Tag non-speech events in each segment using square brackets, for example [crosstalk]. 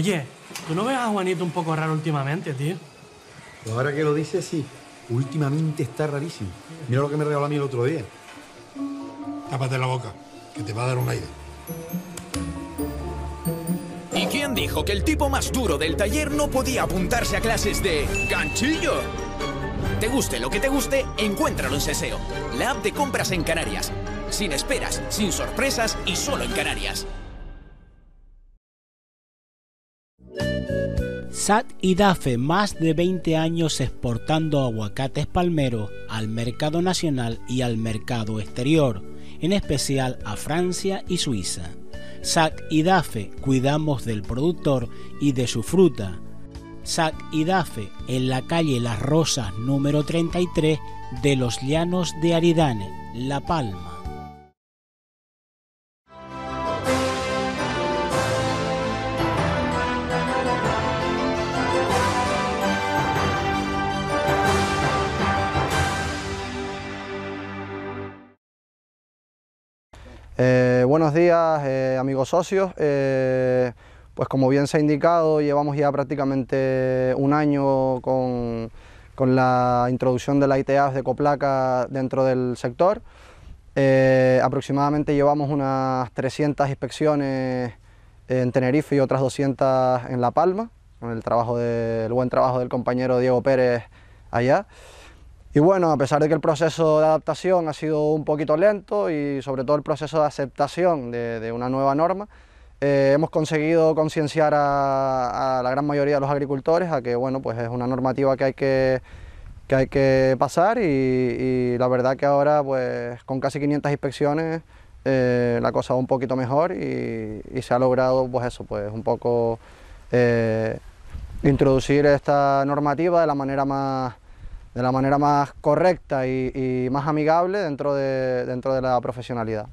Oye, ¿tú no ves a Juanito un poco raro últimamente, tío? Pues ahora que lo dices, sí. Últimamente está rarísimo. Mira lo que me regaló a mí el otro día. Cápate la boca, que te va a dar un aire. ¿Y quién dijo que el tipo más duro del taller no podía apuntarse a clases de ganchillo? Te guste lo que te guste, encuéntralo en Seseo, la app de compras en Canarias. Sin esperas, sin sorpresas y solo en Canarias. SAT y DAFE más de 20 años exportando aguacates palmeros al mercado nacional y al mercado exterior, en especial a Francia y Suiza. SAC y DAFE cuidamos del productor y de su fruta. SAC y DAFE en la calle Las Rosas número 33 de los Llanos de Aridane, La Palma. Eh, buenos días, eh, amigos socios. Eh, pues como bien se ha indicado, llevamos ya prácticamente un año con, la introducción de la ITAF de Coplaca dentro del sector. aproximadamente llevamos unas 300 inspecciones en Tenerife y otras 200 en La Palma, con el, trabajo del el buen trabajo del compañero Diego Pérez allá. Y bueno, a pesar de que el proceso de adaptación ha sido un poquito lento y sobre todo el proceso de aceptación de, una nueva norma, eh, hemos conseguido concienciar a, la gran mayoría de los agricultores a que bueno, pues es una normativa que hay que, que, hay que pasar y, la verdad que ahora pues con casi 500 inspecciones eh, la cosa va un poquito mejor y, se ha logrado pues eso, pues un poco eh, introducir esta normativa de la manera más de la manera más correcta y, más amigable dentro de, dentro de la profesionalidad.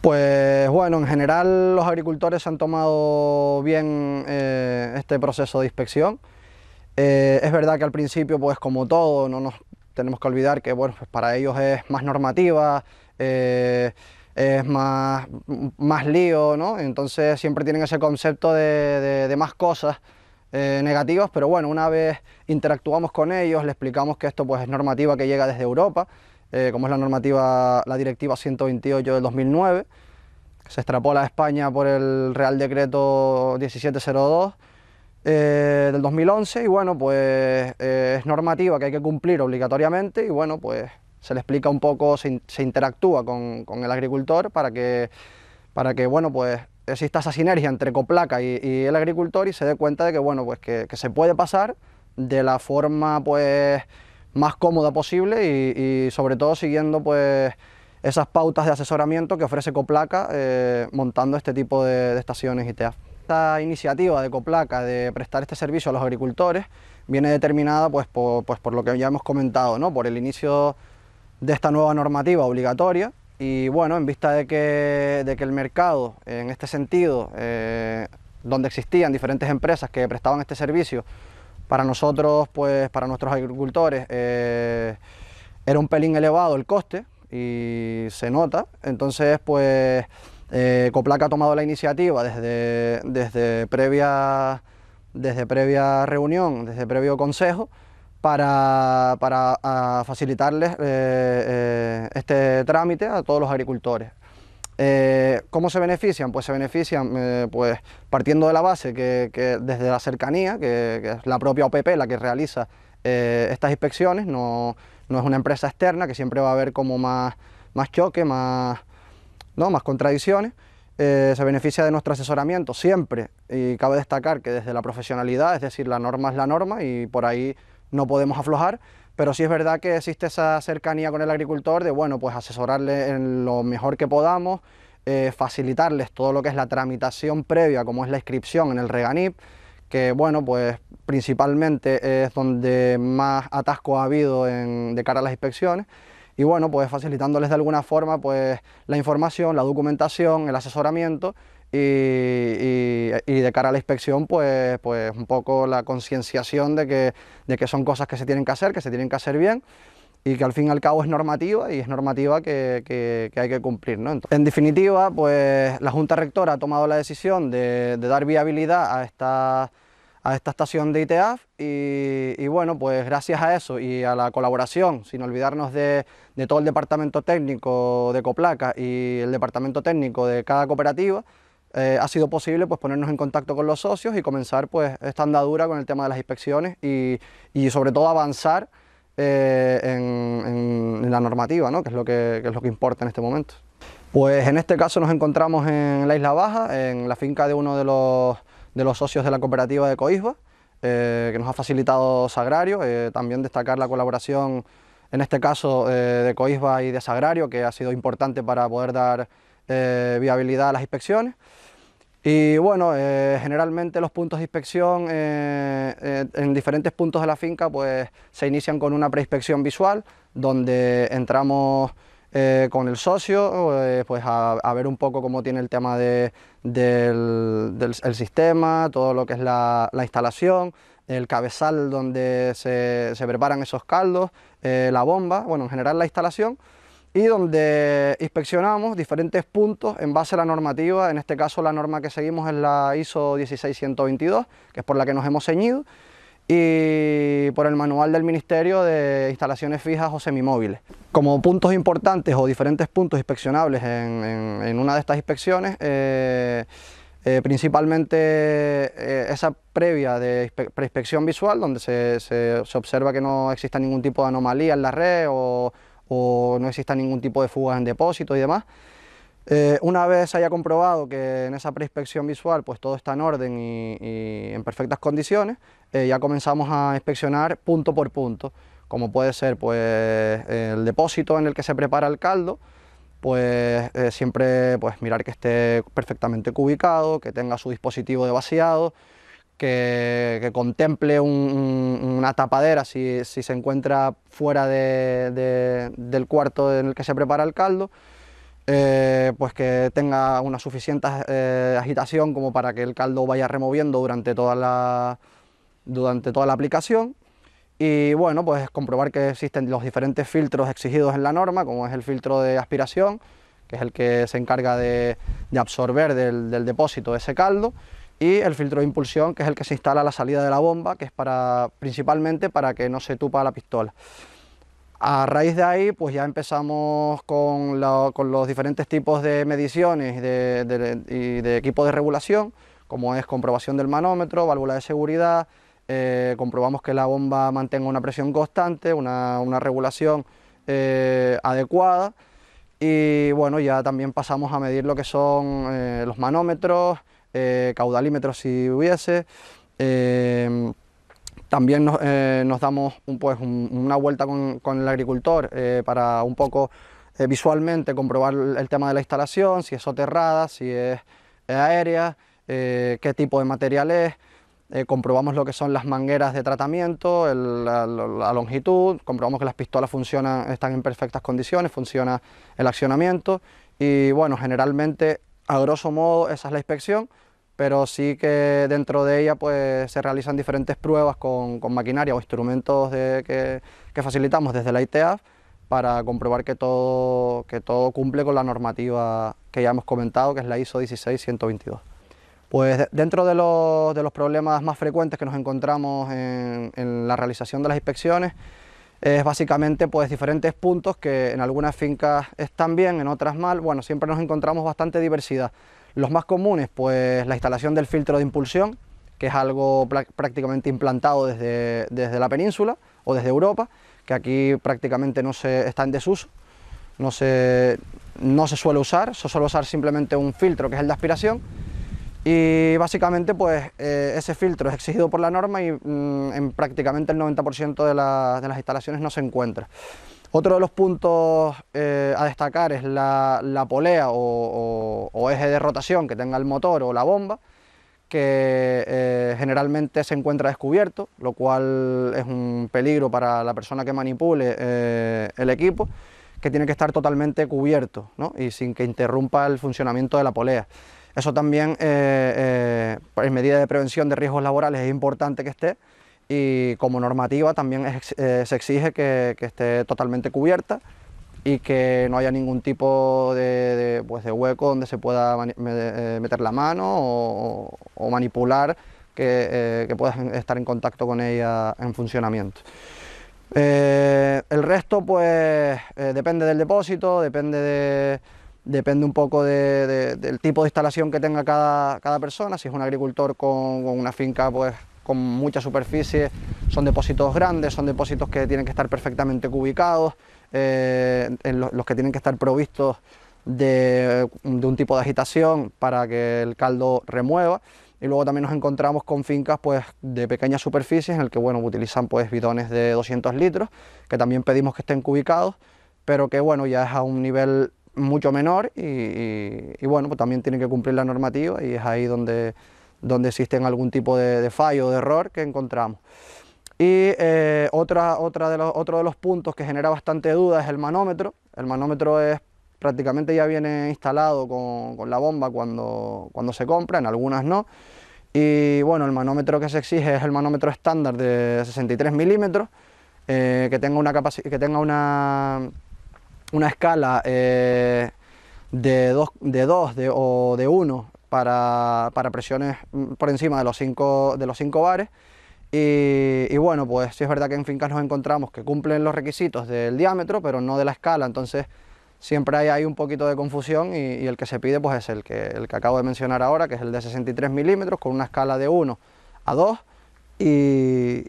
Pues bueno, en general los agricultores han tomado bien eh, este proceso de inspección. Eh, es verdad que al principio, pues como todo, no nos tenemos que olvidar que bueno, pues, para ellos es más normativa, eh, es más, más lío, ¿no? Entonces siempre tienen ese concepto de, de más cosas eh, negativas, pero bueno, una vez interactuamos con ellos, le explicamos que esto pues, es normativa que llega desde Europa, eh, como es la normativa, la directiva 128 del 2009, que se extrapola a España por el Real Decreto 1702 eh, del 2011, y bueno, pues es normativa que hay que cumplir obligatoriamente, y bueno, pues se le explica un poco, se, se interactúa con, con, el agricultor para que, para que bueno, pues exista esa sinergia entre Coplaca y, el agricultor y se dé cuenta de que, bueno, pues que, se puede pasar de la forma pues más cómoda posible y, sobre todo siguiendo pues esas pautas de asesoramiento que ofrece Coplaca eh, montando este tipo de, estaciones ITA. Esta iniciativa de Coplaca de prestar este servicio a los agricultores viene determinada pues por, pues por lo que ya hemos comentado, ¿no? por el inicio de esta nueva normativa obligatoria y bueno, en vista de que, el mercado, en este sentido, eh, donde existían diferentes empresas que prestaban este servicio, para nosotros, pues para nuestros agricultores, eh, era un pelín elevado el coste y se nota. Entonces, pues eh, Coplaca ha tomado la iniciativa desde, desde previa reunión, desde previo consejo, para, ah, facilitarles eh, eh, este trámite a todos los agricultores. Eh, ¿Cómo se benefician? Pues se benefician pues, partiendo de la base que, desde la cercanía, que, es la propia OPP la que realiza estas inspecciones, no, no, es una empresa externa, que siempre va a haber como más, más choque, más, ¿no? más contradicciones. se beneficia de nuestro asesoramiento siempre y cabe destacar que desde la profesionalidad, es decir, la norma es la norma y por ahí no podemos aflojar, pero sí es verdad que existe esa cercanía con el agricultor de, bueno, pues asesorarle en lo mejor que podamos, eh, facilitarles todo lo que es la tramitación previa, como es la inscripción en el Reganip, que bueno, pues principalmente es donde más atasco ha habido de cara a las inspecciones, y bueno, pues facilitándoles de alguna forma pues la información, la documentación, el asesoramiento, y, de cara a la inspección, pues, pues un poco la concienciación de que, son cosas que se tienen que hacer, que se tienen que hacer bien y que al fin y al cabo es normativa y es normativa que, hay que cumplir. ¿no? en definitiva, pues la Junta Rectora ha tomado la decisión de, dar viabilidad a esta, a esta estación de ITAF... y, y, bueno, pues gracias a eso y a la colaboración, sin olvidarnos de, de todo el departamento técnico de Coplaca y el departamento técnico de cada cooperativa, eh, ha sido posible pues, ponernos en contacto con los socios y comenzar pues, esta andadura con el tema de las inspecciones y, sobre todo avanzar eh, en, la normativa, que, es lo que, es lo que importa en este momento. Pues en este caso nos encontramos en la Isla Baja, en la finca de uno de los, socios de la cooperativa de Coisba, eh, que nos ha facilitado Sagrario, también destacar la colaboración en este caso de Coisba y de Sagrario, que ha sido importante para poder dar viabilidad a las inspecciones. Y bueno, eh, generalmente los puntos de inspección eh, eh, en diferentes puntos de la finca pues, se inician con una preinspección visual donde entramos con el socio pues a, ver un poco cómo tiene el tema del, sistema, todo lo que es la, instalación, el cabezal donde se preparan esos caldos, la bomba, bueno, en general la instalación y donde inspeccionamos diferentes puntos en base a la normativa, en este caso la norma que seguimos es la ISO 16122, que es por la que nos hemos ceñido, y por el manual del Ministerio de Instalaciones Fijas o Semimóviles. Como puntos importantes o diferentes puntos inspeccionables en, una de estas inspecciones, eh, eh, principalmente eh, esa previa de preinspección visual, donde se, se observa que no exista ningún tipo de anomalía en la red o o no exista ningún tipo de fugas en depósito y demás. Eh, una vez haya comprobado que en esa preinspección visual pues todo está en orden y, en perfectas condiciones, eh, ya comenzamos a inspeccionar punto por punto, como puede ser pues el depósito en el que se prepara el caldo, pues eh, siempre pues mirar que esté perfectamente cubicado, que tenga su dispositivo de vaciado, que, contemple una tapadera si, se encuentra fuera del cuarto en el que se prepara el caldo, eh, pues que tenga una suficiente eh, agitación como para que el caldo vaya removiendo durante toda la, durante toda la aplicación y bueno, pues comprobar que existen los diferentes filtros exigidos en la norma, como es el filtro de aspiración, que es el que se encarga de, absorber del, depósito ese caldo, y el filtro de impulsión, que es el que se instala a la salida de la bomba, que es para principalmente para que no se tupa la pistola. A raíz de ahí, pues ya empezamos con, los diferentes tipos de mediciones y de, de, equipo de regulación, como es comprobación del manómetro, válvula de seguridad, eh, comprobamos que la bomba mantenga una presión constante, una, regulación eh, adecuada y bueno, ya también pasamos a medir lo que son eh, los manómetros, eh, caudalímetros si hubiese. Eh, también nos, eh, damos pues, una vuelta con, el agricultor para un poco visualmente comprobar el tema de la instalación, si es soterrada, si es aérea, qué tipo de material es. comprobamos lo que son las mangueras de tratamiento, la, la, longitud, comprobamos que las pistolas funcionan, están en perfectas condiciones, funciona el accionamiento y bueno, generalmente a grosso modo esa es la inspección pero sí que dentro de ella pues, se realizan diferentes pruebas con, maquinaria o instrumentos que, facilitamos desde la ITAF para comprobar que todo, cumple con la normativa que ya hemos comentado, que es la ISO 16122. Pues dentro de los, problemas más frecuentes que nos encontramos en, la realización de las inspecciones, es básicamente pues diferentes puntos que en algunas fincas están bien, en otras mal. Bueno, siempre nos encontramos bastante diversidad. Los más comunes, pues la instalación del filtro de impulsión, que es algo prácticamente implantado desde, desde la península o desde Europa, que aquí prácticamente no se está en desuso, no se, no se suele usar, se suele usar simplemente un filtro que es el de aspiración y básicamente pues eh, ese filtro es exigido por la norma y mm, en prácticamente el 90% de, de las instalaciones no se encuentra. Otro de los puntos eh, a destacar es la, polea o, eje de rotación que tenga el motor o la bomba, que eh, generalmente se encuentra descubierto, lo cual es un peligro para la persona que manipule eh, el equipo, que tiene que estar totalmente cubierto y sin que interrumpa el funcionamiento de la polea. Eso también, en medida de prevención de riesgos laborales, es importante que esté, y como normativa también eh, se exige que, esté totalmente cubierta y que no haya ningún tipo de, pues, hueco donde se pueda eh, meter la mano o, manipular que, eh, puedas estar en contacto con ella en funcionamiento. Eh, el resto pues depende del depósito, depende de, depende un poco del tipo de instalación que tenga cada, persona, si es un agricultor con una finca pues con mucha superficie, son depósitos grandes, son depósitos que tienen que estar perfectamente cubicados, eh, en los que tienen que estar provistos de, un tipo de agitación para que el caldo remueva. Y luego también nos encontramos con fincas pues, de pequeñas superficies en el que bueno, utilizan pues, bidones de 200 litros, que también pedimos que estén cubicados, pero que bueno, ya es a un nivel mucho menor y, y bueno, pues también tienen que cumplir la normativa y es ahí donde donde existen algún tipo de, fallo o de error que encontramos. Y eh, otra, otra de otro de los puntos que genera bastante duda es el manómetro. El manómetro es prácticamente ya viene instalado con, la bomba cuando, cuando se compra, en algunas no. Y bueno, el manómetro que se exige es el manómetro estándar de 63 milímetros, eh, que tenga una, que tenga una, una escala eh, de 2 de dos, de, o de 1 para, presiones mm, por encima de los 5 de los cinco bares. Y, bueno, pues sí es verdad que en fincas nos encontramos que cumplen los requisitos del diámetro, pero no de la escala, entonces siempre hay, hay un poquito de confusión y, el que se pide pues es el que, el que acabo de mencionar ahora, que es el de 63 milímetros, con una escala de 1 a 2 y,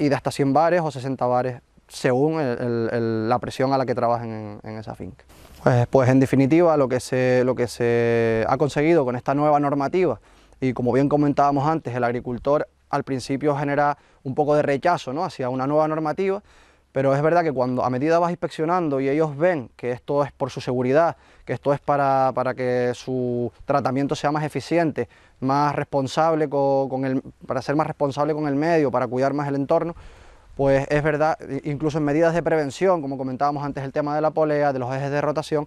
de hasta 100 bares o 60 bares, según la presión a la que trabajen en esa finca. Pues, pues, en definitiva lo que, se, lo que se ha conseguido con esta nueva normativa y como bien comentábamos antes, el agricultor al principio genera un poco de rechazo hacia una nueva normativa, pero es verdad que cuando a medida vas inspeccionando y ellos ven que esto es por su seguridad, que esto es para, que su tratamiento sea más eficiente, más responsable para ser más responsable con el medio, para cuidar más el entorno, pues es verdad, incluso en medidas de prevención, como comentábamos antes el tema de la polea, de los ejes de rotación,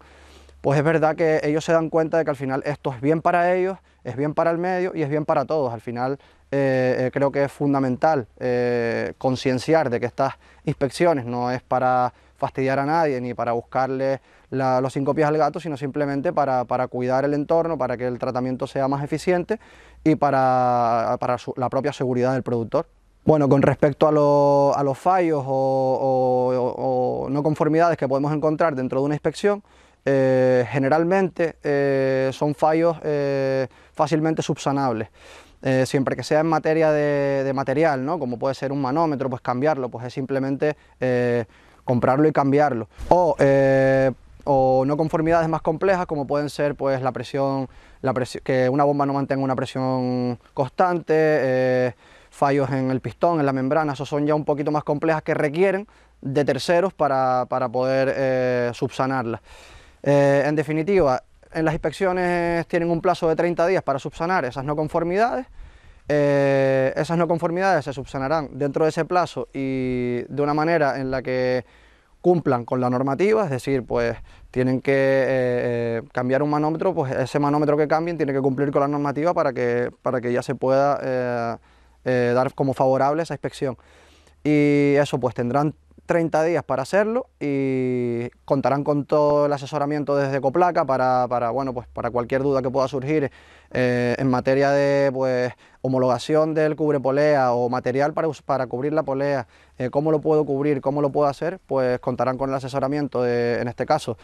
pues es verdad que ellos se dan cuenta de que al final esto es bien para ellos, es bien para el medio y es bien para todos. Al final eh, eh, creo que es fundamental eh, concienciar de que estas inspecciones no es para fastidiar a nadie ni para buscarle los cinco pies al gato, sino simplemente para, cuidar el entorno, para que el tratamiento sea más eficiente y para, la propia seguridad del productor. Bueno, con respecto a, los fallos o, no conformidades que podemos encontrar dentro de una inspección, eh, generalmente eh, son fallos eh, fácilmente subsanables. siempre que sea en materia de, material, ¿no? como puede ser un manómetro, pues cambiarlo, pues es simplemente comprarlo y cambiarlo. O, no conformidades más complejas como pueden ser pues la presión, la presión que una bomba no mantenga una presión constante, fallos en el pistón, en la membrana, esos son ya un poquito más complejas que requieren de terceros para, poder eh, subsanarlas. Eh, en definitiva, en las inspecciones tienen un plazo de 30 días para subsanar esas no conformidades. Eh, esas no conformidades se subsanarán dentro de ese plazo y de una manera en la que cumplan con la normativa, es decir, pues tienen que cambiar un manómetro, pues ese manómetro que cambien tiene que cumplir con la normativa para que, para que ya se pueda... Eh, dar como favorable esa inspección. Y eso pues tendrán 30 días para hacerlo y contarán con todo el asesoramiento desde Coplaca para, para bueno, pues para cualquier duda que pueda surgir eh, en materia de pues, homologación del cubrepolea o material para, para cubrir la polea, eh, cómo lo puedo cubrir, cómo lo puedo hacer, pues contarán con el asesoramiento de, en este caso,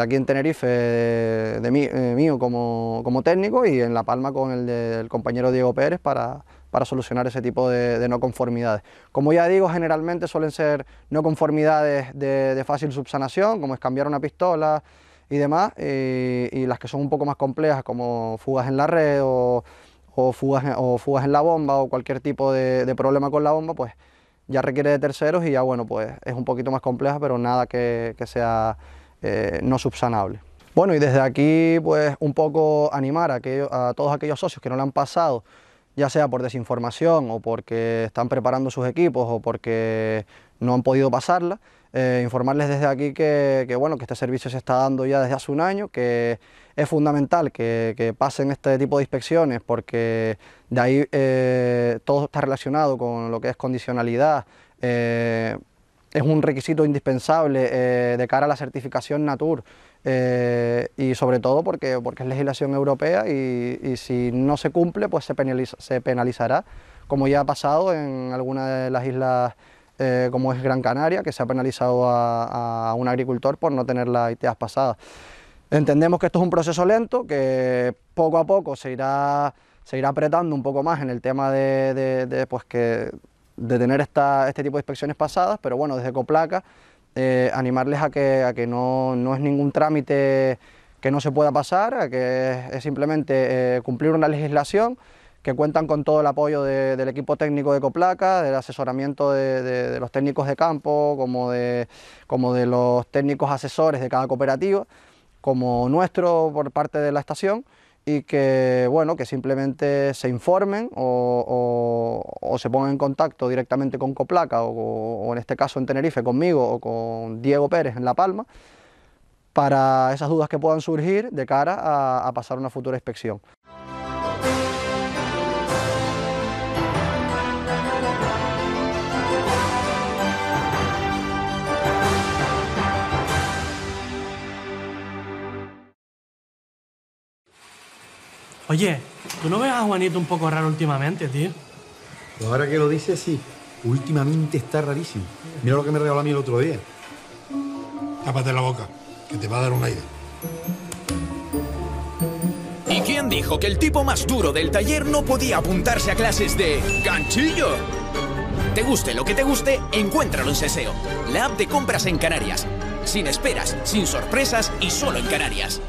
aquí en Tenerife de, mí, mío como, técnico y en La Palma con el del compañero Diego Pérez para para solucionar ese tipo de, no conformidades. Como ya digo, generalmente suelen ser no conformidades de, fácil subsanación, como es cambiar una pistola y demás, y, las que son un poco más complejas, como fugas en la red o, fugas, o fugas, en la bomba o cualquier tipo de, problema con la bomba, pues ya requiere de terceros y ya bueno, pues es un poquito más compleja, pero nada que, sea eh, no subsanable. Bueno, y desde aquí pues un poco animar a, a todos aquellos socios que no le han pasado ya sea por desinformación o porque están preparando sus equipos o porque no han podido pasarla, eh, informarles desde aquí que, bueno, que este servicio se está dando ya desde hace un año, que es fundamental que, pasen este tipo de inspecciones porque de ahí eh, todo está relacionado con lo que es condicionalidad, eh, es un requisito indispensable de cara a la certificación Natur. Eh, y sobre todo porque, es legislación europea y, si no se cumple, pues se, penalizará, como ya ha pasado en algunas de las islas eh, como es Gran Canaria, que se ha penalizado a, un agricultor por no tener las ITAs pasadas. Entendemos que esto es un proceso lento, que poco a poco se irá, se irá apretando un poco más en el tema de, pues que, de tener este tipo de inspecciones pasadas, pero bueno, desde Coplaca eh, animarles a que, a que no, es ningún trámite que no se pueda pasar, a que es, simplemente eh, cumplir una legislación que cuentan con todo el apoyo del equipo técnico de Coplaca, del asesoramiento de, los técnicos de campo, como, como de, los técnicos asesores de cada cooperativa, como nuestro por parte de la estación y que, bueno, que simplemente se informen o, se pongan en contacto directamente con Coplaca o, en este caso en Tenerife conmigo o con Diego Pérez en La Palma para esas dudas que puedan surgir de cara a pasar una futura inspección. Oye, ¿tú no ves a Juanito un poco raro últimamente, tío? Pues ahora que lo dices, sí. Últimamente está rarísimo. Mira lo que me regaló a mí el otro día. Cápate la boca, que te va a dar un aire. ¿Y quién dijo que el tipo más duro del taller no podía apuntarse a clases de ganchillo? Te guste lo que te guste, encuéntralo en Seseo, la app de compras en Canarias. Sin esperas, sin sorpresas y solo en Canarias.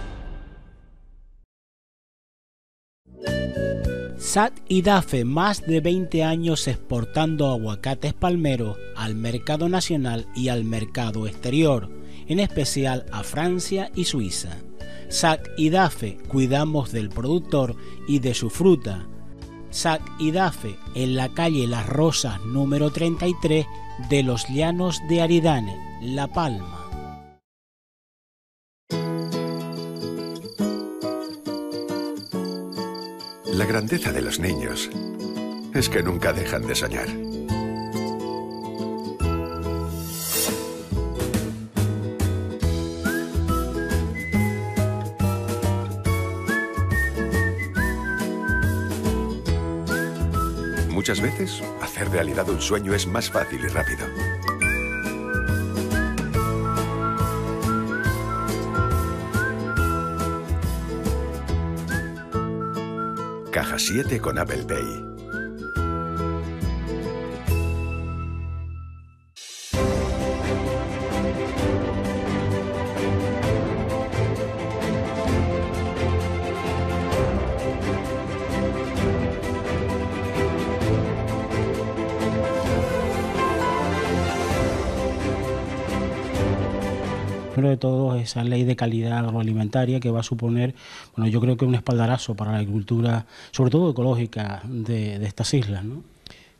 SAT y DAFE más de 20 años exportando aguacates palmeros al mercado nacional y al mercado exterior, en especial a Francia y Suiza. SAC y DAFE cuidamos del productor y de su fruta. SAC y DAFE en la calle Las Rosas número 33 de los Llanos de Aridane, La Palma. La grandeza de los niños es que nunca dejan de soñar. Muchas veces, hacer realidad un sueño es más fácil y rápido. 7 con Apple Pay. de todo esa ley de calidad agroalimentaria que va a suponer, bueno, yo creo que un espaldarazo para la agricultura, sobre todo ecológica, de, estas islas. ¿no?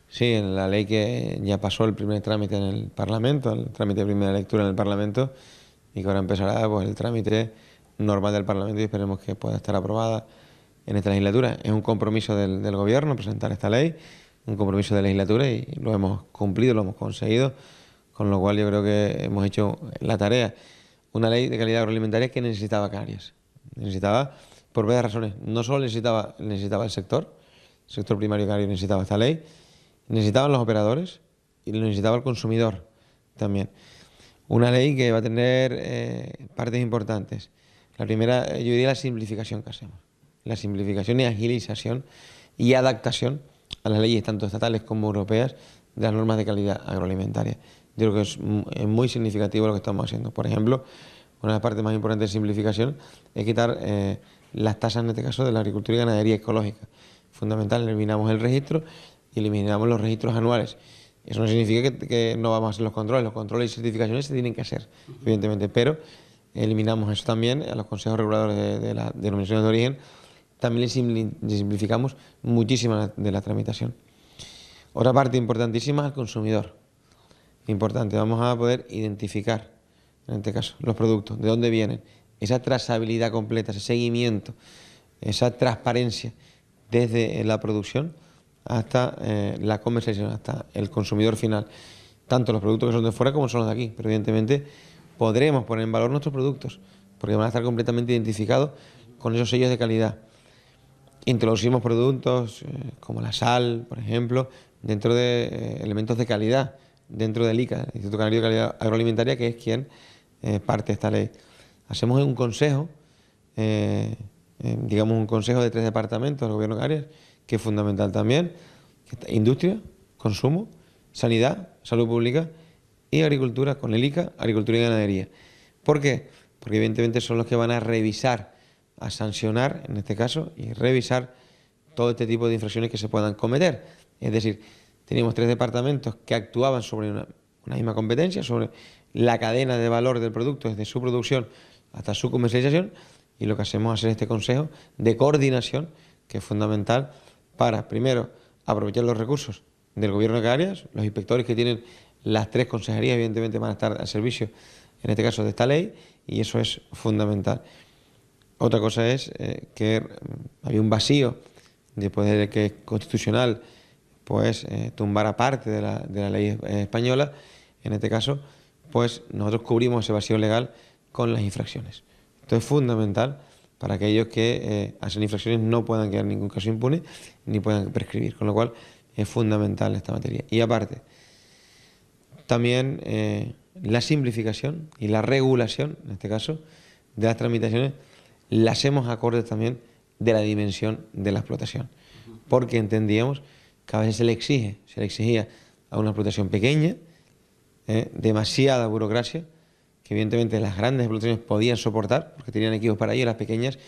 Sí, la ley que ya pasó el primer trámite en el Parlamento, el trámite de primera lectura en el Parlamento, y que ahora empezará pues, el trámite normal del Parlamento y esperemos que pueda estar aprobada en esta legislatura. Es un compromiso del, Gobierno presentar esta ley, un compromiso de legislatura y lo hemos cumplido, lo hemos conseguido, con lo cual yo creo que hemos hecho la tarea una ley de calidad agroalimentaria que necesitaba Canarias. Necesitaba, por varias razones, no solo necesitaba, necesitaba el sector, el sector primario canario necesitaba esta ley, necesitaban los operadores y lo necesitaba el consumidor también. Una ley que va a tener eh, partes importantes. La primera, eh, yo diría la simplificación que hacemos. La simplificación y agilización y adaptación a las leyes tanto estatales como europeas de las normas de calidad agroalimentaria yo creo que es, muy significativo lo que estamos haciendo. Por ejemplo, una de las partes más importantes de simplificación es quitar eh, las tasas, en este caso, de la agricultura y ganadería ecológica. Fundamental, eliminamos el registro y eliminamos los registros anuales. Eso no significa que, no vamos a hacer los controles, los controles y certificaciones se tienen que hacer, evidentemente, pero eliminamos eso también a los consejos reguladores de, la denominación de origen, también simplificamos muchísimo de la tramitación. Otra parte importantísima es el consumidor importante, vamos a poder identificar, en este caso, los productos, de dónde vienen, esa trazabilidad completa, ese seguimiento, esa transparencia desde la producción hasta eh, la comercialización, hasta el consumidor final. Tanto los productos que son de fuera como son los de aquí, pero evidentemente podremos poner en valor nuestros productos, porque van a estar completamente identificados con esos sellos de calidad. Introducimos productos eh, como la sal, por ejemplo, dentro de eh, elementos de calidad, dentro del ICA, Instituto Canario de Calidad Agroalimentaria, que es quien eh, parte esta ley. Hacemos un consejo, eh, eh, digamos un consejo de tres departamentos del Gobierno canario... que es fundamental también, industria, consumo, sanidad, salud pública y agricultura, con el ICA, agricultura y ganadería. ¿Por qué? Porque evidentemente son los que van a revisar, a sancionar, en este caso, y revisar todo este tipo de infracciones que se puedan cometer. Es decir, teníamos tres departamentos que actuaban sobre una, misma competencia, sobre la cadena de valor del producto, desde su producción hasta su comercialización, y lo que hacemos es hacer este consejo de coordinación, que es fundamental para, primero, aprovechar los recursos del gobierno de Canarias, los inspectores que tienen las tres consejerías, evidentemente, van a estar al servicio, en este caso, de esta ley, y eso es fundamental. Otra cosa es eh, que mm, había un vacío, después de que es constitucional, pues eh, tumbar aparte de la, de la ley española, en este caso, pues nosotros cubrimos ese vacío legal con las infracciones. Esto es fundamental para aquellos que hacen eh, infracciones no puedan quedar en ningún caso impune ni puedan prescribir, con lo cual es fundamental esta materia. Y aparte, también eh, la simplificación y la regulación, en este caso, de las tramitaciones, la hacemos acorde también de la dimensión de la explotación, porque entendíamos cada a se le exige, se le exigía a una explotación pequeña, ¿eh? demasiada burocracia, que evidentemente las grandes explotaciones podían soportar, porque tenían equipos para ello, y las pequeñas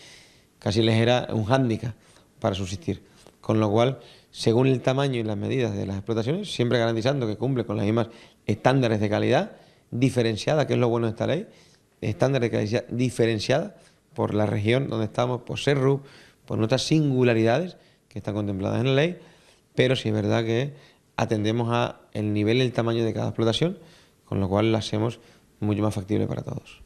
casi les era un hándicap para subsistir. Con lo cual, según el tamaño y las medidas de las explotaciones, siempre garantizando que cumple con las mismas estándares de calidad diferenciada, que es lo bueno de esta ley, estándares de calidad diferenciada por la región donde estamos, por Serru, por nuestras singularidades que están contempladas en la ley, pero sí es verdad que atendemos a el nivel y el tamaño de cada explotación, con lo cual la hacemos mucho más factible para todos.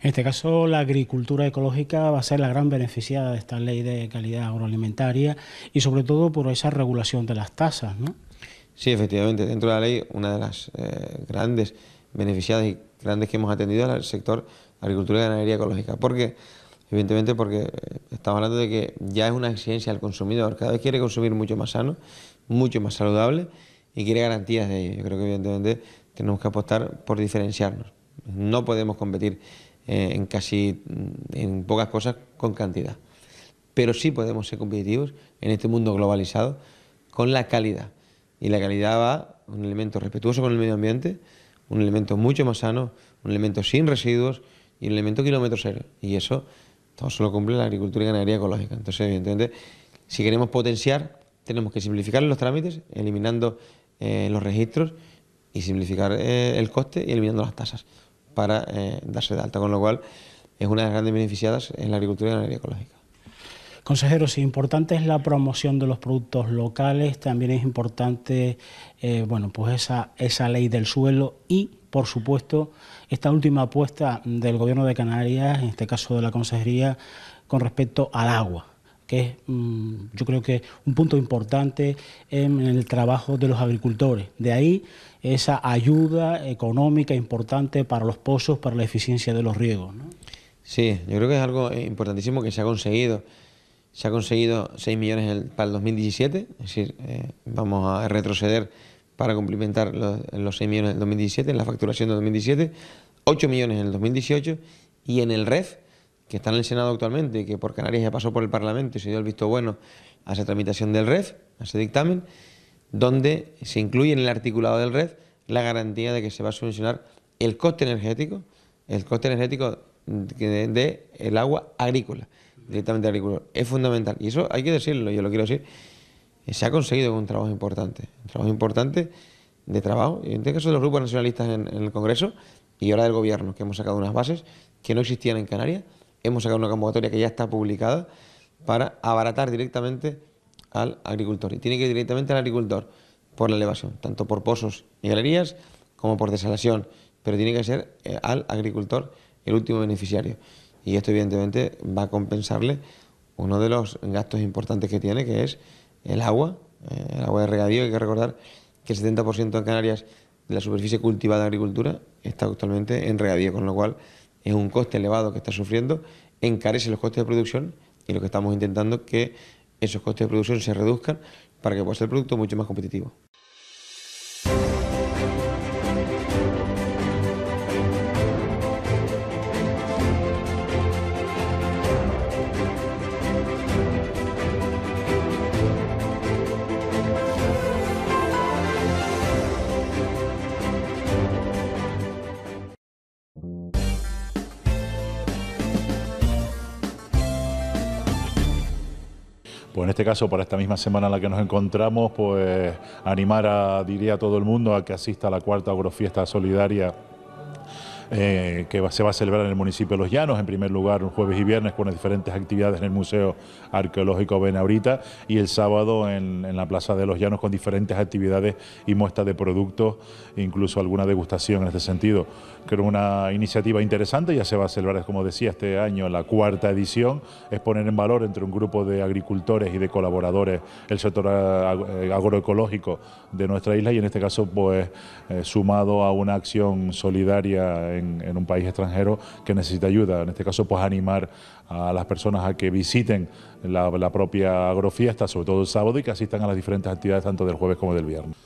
En este caso, la agricultura ecológica va a ser la gran beneficiada de esta ley de calidad agroalimentaria y sobre todo por esa regulación de las tasas, ¿no? Sí, efectivamente. Dentro de la ley, una de las eh, grandes beneficiadas y grandes que hemos atendido es el sector agricultura y ganadería ecológica. Porque evidentemente porque eh, estamos hablando de que ya es una exigencia del consumidor, cada vez quiere consumir mucho más sano, mucho más saludable y quiere garantías de ello. Yo creo que evidentemente tenemos que apostar por diferenciarnos. No podemos competir eh, en casi, mm, en pocas cosas con cantidad, pero sí podemos ser competitivos en este mundo globalizado con la calidad. Y la calidad va un elemento respetuoso con el medio ambiente, un elemento mucho más sano, un elemento sin residuos y un elemento kilómetro cero. Y eso solo cumple la agricultura y ganadería ecológica. Entonces, evidentemente, si queremos potenciar, tenemos que simplificar los trámites, eliminando eh, los registros y simplificar eh, el coste y eliminando las tasas para eh, darse de alta, con lo cual es una de las grandes beneficiadas en la agricultura y ganadería ecológica. Consejero, si importante es la promoción de los productos locales, también es importante bueno, pues esa, esa ley del suelo y por supuesto, esta última apuesta del Gobierno de Canarias, en este caso de la Consejería, con respecto al agua que es mm, yo creo que un punto importante en el trabajo de los agricultores. De ahí esa ayuda económica importante para los pozos, para la eficiencia de los riegos. Sí, yo creo que es algo importantísimo que se ha conseguido. Se ha conseguido 6 millones para el 2017, es decir, eh, vamos a retroceder para cumplimentar los, 6 millones del 2017, en la facturación del 2017, 8 millones en el 2018 y en el REF, que está en el Senado actualmente y que por Canarias ya pasó por el Parlamento y se dio el visto bueno a esa tramitación del REF, a ese dictamen, donde se incluye en el articulado del REF la garantía de que se va a solucionar el coste energético, el coste energético del el agua agrícola, directamente agrícola. Es fundamental. Y eso hay que decirlo, yo lo quiero decir se ha conseguido un trabajo importante, un trabajo importante de trabajo, en este caso de los grupos nacionalistas en, en, el Congreso y ahora del Gobierno, que hemos sacado unas bases que no existían en Canarias, hemos sacado una convocatoria que ya está publicada para abaratar directamente al agricultor y tiene que ir directamente al agricultor por la elevación, tanto por pozos y galerías como por desalación, pero tiene que ser eh, al agricultor el último beneficiario y esto evidentemente va a compensarle uno de los gastos importantes que tiene, que es el agua, eh, el agua de regadío. Hay que recordar que el 70% de Canarias de la superficie cultivada de agricultura está actualmente en regadío, con lo cual es un coste elevado que está sufriendo, encarece los costes de producción y lo que estamos intentando es que esos costes de producción se reduzcan para que pueda ser producto mucho más competitivo. en este caso para esta misma semana en la que nos encontramos, pues animar a, diría a todo el mundo a que asista a la cuarta agrofiesta solidaria eh, que se va a celebrar en el municipio de Los Llanos, en primer lugar, un jueves y viernes con diferentes actividades en el Museo Arqueológico Benaurita y el sábado en, la Plaza de Los Llanos con diferentes actividades y muestras de productos, incluso alguna degustación en este sentido. Creo una iniciativa interesante, ya se va a celebrar, como decía, este año la cuarta edición, es poner en valor entre un grupo de agricultores y de colaboradores el sector eh, agroecológico de nuestra isla y en este caso pues eh, sumado a una acción solidaria en, un país extranjero que necesita ayuda, en este caso pues animar a las personas a que visiten la, propia agrofiesta, sobre todo el sábado, y que asistan a las diferentes actividades tanto del jueves como del viernes.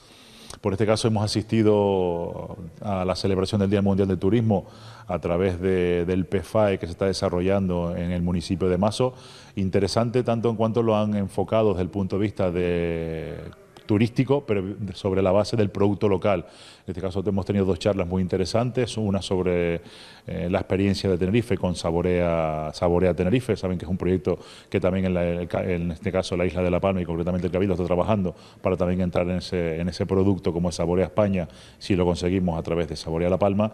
Por este caso hemos asistido a la celebración del Día Mundial del Turismo a través del PFAE que se está desarrollando en el municipio de Mazo. Interesante tanto en cuanto lo han enfocado desde el punto de vista de turístico, pero sobre la base del producto local. En este caso hemos tenido dos charlas muy interesantes, una sobre eh, la experiencia de Tenerife con Saborea, Saborea Tenerife, saben que es un proyecto que también en, este caso la isla de La Palma y concretamente el Cabildo está trabajando para también entrar en ese, producto como Saborea España, si lo conseguimos a través de Saborea La Palma.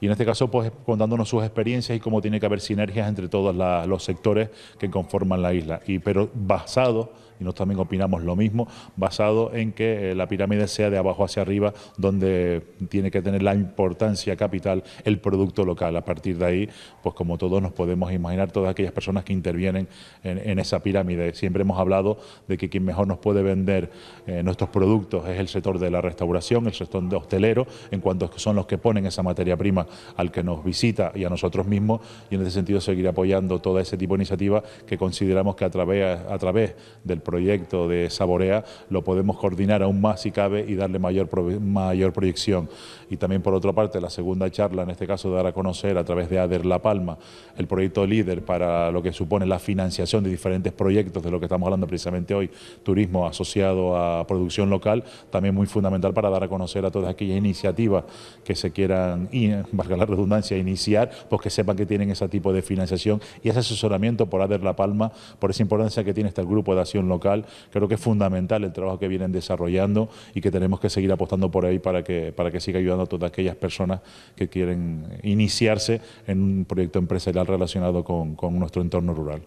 Y en este caso pues contándonos sus experiencias y cómo tiene que haber sinergias entre todos los sectores que conforman la isla, pero basado y nosotros también opinamos lo mismo, basado en que eh, la pirámide sea de abajo hacia arriba, donde tiene que tener la importancia capital el producto local. A partir de ahí, pues como todos nos podemos imaginar, todas aquellas personas que intervienen en, esa pirámide. Siempre hemos hablado de que quien mejor nos puede vender eh, nuestros productos es el sector de la restauración, el sector de hostelero, en cuanto son los que ponen esa materia prima al que nos visita y a nosotros mismos, y en ese sentido seguir apoyando todo ese tipo de iniciativas que consideramos que a través, a través del proyecto de Saborea lo podemos coordinar aún más si cabe y darle mayor, mayor proyección y también por otra parte la segunda charla, en este caso de dar a conocer a través de ADER La Palma el proyecto líder para lo que supone la financiación de diferentes proyectos de lo que estamos hablando precisamente hoy, turismo asociado a producción local, también muy fundamental para dar a conocer a todas aquellas iniciativas que se quieran, [laughs] valga la redundancia, iniciar, pues que sepan que tienen ese tipo de financiación y ese asesoramiento por ADER La Palma, por esa importancia que tiene este grupo de acción local, creo que es fundamental el trabajo que vienen desarrollando y que tenemos que seguir apostando por ahí para que, para que siga ayudando todas aquellas personas que quieren iniciarse en un proyecto empresarial relacionado con, nuestro entorno rural.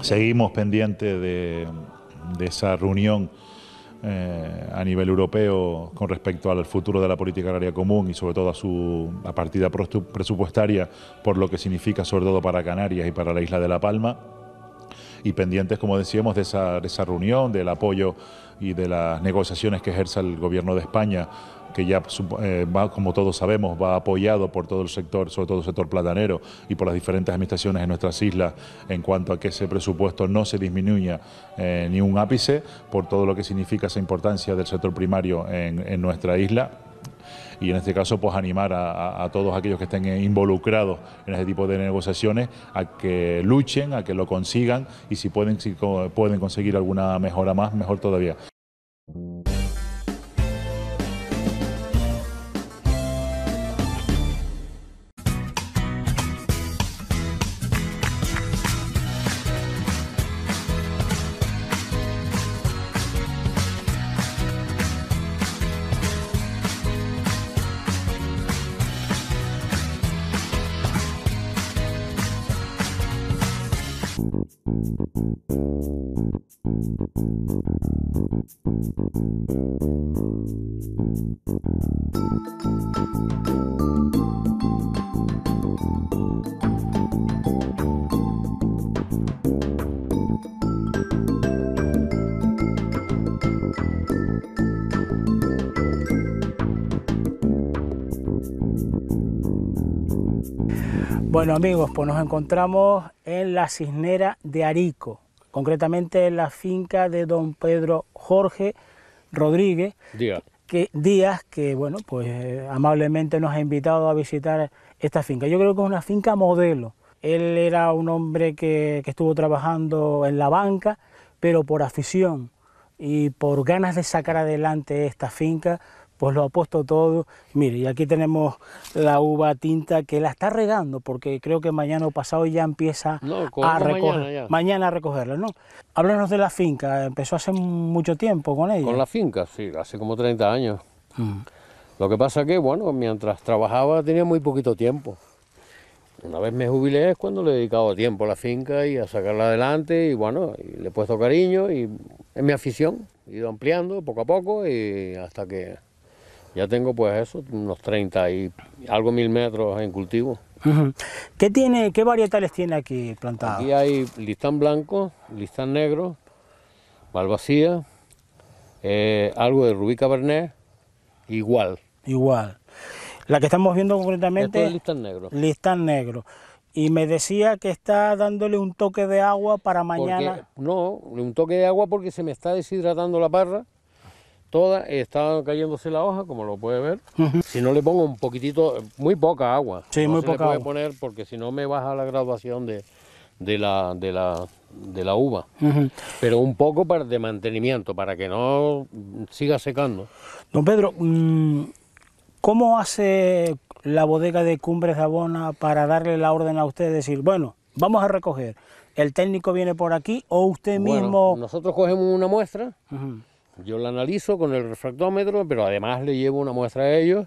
Seguimos pendientes de, esa reunión eh, a nivel europeo con respecto al futuro de la política agraria común y sobre todo a su partida presupuestaria por lo que significa sobre todo para Canarias y para la isla de La Palma y pendientes, como decíamos, de esa, de esa reunión, del apoyo y de las negociaciones que ejerza el Gobierno de España que ya eh, va, como todos sabemos, va apoyado por todo el sector, sobre todo el sector platanero y por las diferentes administraciones en nuestras islas en cuanto a que ese presupuesto no se disminuya eh, ni un ápice por todo lo que significa esa importancia del sector primario en, nuestra isla y en este caso pues animar a, todos aquellos que estén involucrados en este tipo de negociaciones a que luchen, a que lo consigan y si pueden, si pueden conseguir alguna mejora más, mejor todavía. Bueno amigos, pues nos encontramos en la Cisnera de Arico, concretamente en la finca de don Pedro Jorge Rodríguez Díaz, que, que bueno, pues eh, amablemente nos ha invitado a visitar esta finca. Yo creo que es una finca modelo. Él era un hombre que, que estuvo trabajando en la banca, pero por afición y por ganas de sacar adelante esta finca, pues lo ha puesto todo. Mire, y aquí tenemos la uva tinta que la está regando, porque creo que mañana o pasado ya empieza a recoger. Mañana, a recogerla, ¿no? Háblanos de la finca, empezó hace mucho tiempo con ella. Con la finca, sí, hace como 30 años. Mm. Lo que pasa que, bueno, mientras trabajaba tenía muy poquito tiempo. Una vez me jubilé es cuando le he dedicado tiempo a la finca y a sacarla adelante y bueno, le he puesto cariño y es mi afición. He ido ampliando poco a poco y hasta que ya tengo pues eso, unos 30 y algo mil metros en cultivo. ¿Qué, tiene, ¿Qué varietales tiene aquí plantado? Aquí hay listán blanco, listán negro, malvacía, eh, algo de rubí cabernet, igual. Igual. La que estamos viendo concretamente... Esto es listán negro. Listán negro. Y me decía que está dándole un toque de agua para mañana. no, un toque de agua porque se me está deshidratando la parra ...toda, está cayéndose la hoja, como lo puede ver. Si no le pongo un poquitito, muy poca agua. Sí, muy se poca le puede poner porque si no me baja la graduación de, la, de, la, de la uva. Pero un poco para, de mantenimiento, para que no siga secando. Don Pedro, mm, ¿cómo hace la bodega de Cumbres de Abona para darle la orden a usted? Decir, bueno, vamos a recoger. ¿El técnico viene por aquí o usted bueno, mismo...? Nosotros cogemos una muestra... Yo la analizo con el refractómetro, pero además le llevo una muestra a ellos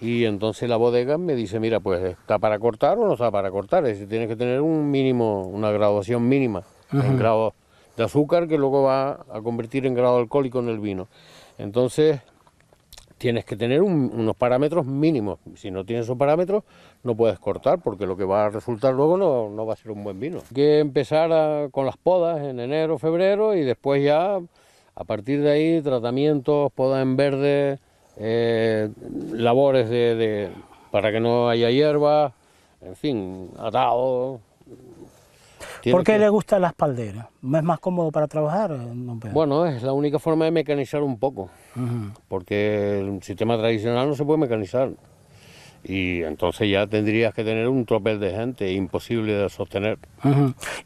y entonces la bodega me dice, mira, pues está para cortar o no está para cortar. Es decir, tienes que tener un mínimo, una graduación mínima en grado de azúcar que luego va a convertir en grado alcohólico en el vino. Entonces tienes que tener unos parámetros mínimos. Si no tienes esos parámetros, no puedes cortar porque lo que va a resultar luego no, no va a ser un buen vino. Hay que empezar con las podas en enero, febrero y después ya a partir de ahí, tratamientos, poda en verde, eh, labores de, para que no haya hierba, en fin, atado. ¿Por qué le gusta la espaldera? ¿Es más cómodo para trabajar? bueno, es la única forma de mecanizar un poco, porque el sistema tradicional no se puede mecanizar y entonces ya tendrías que tener un tropel de gente imposible de sostener.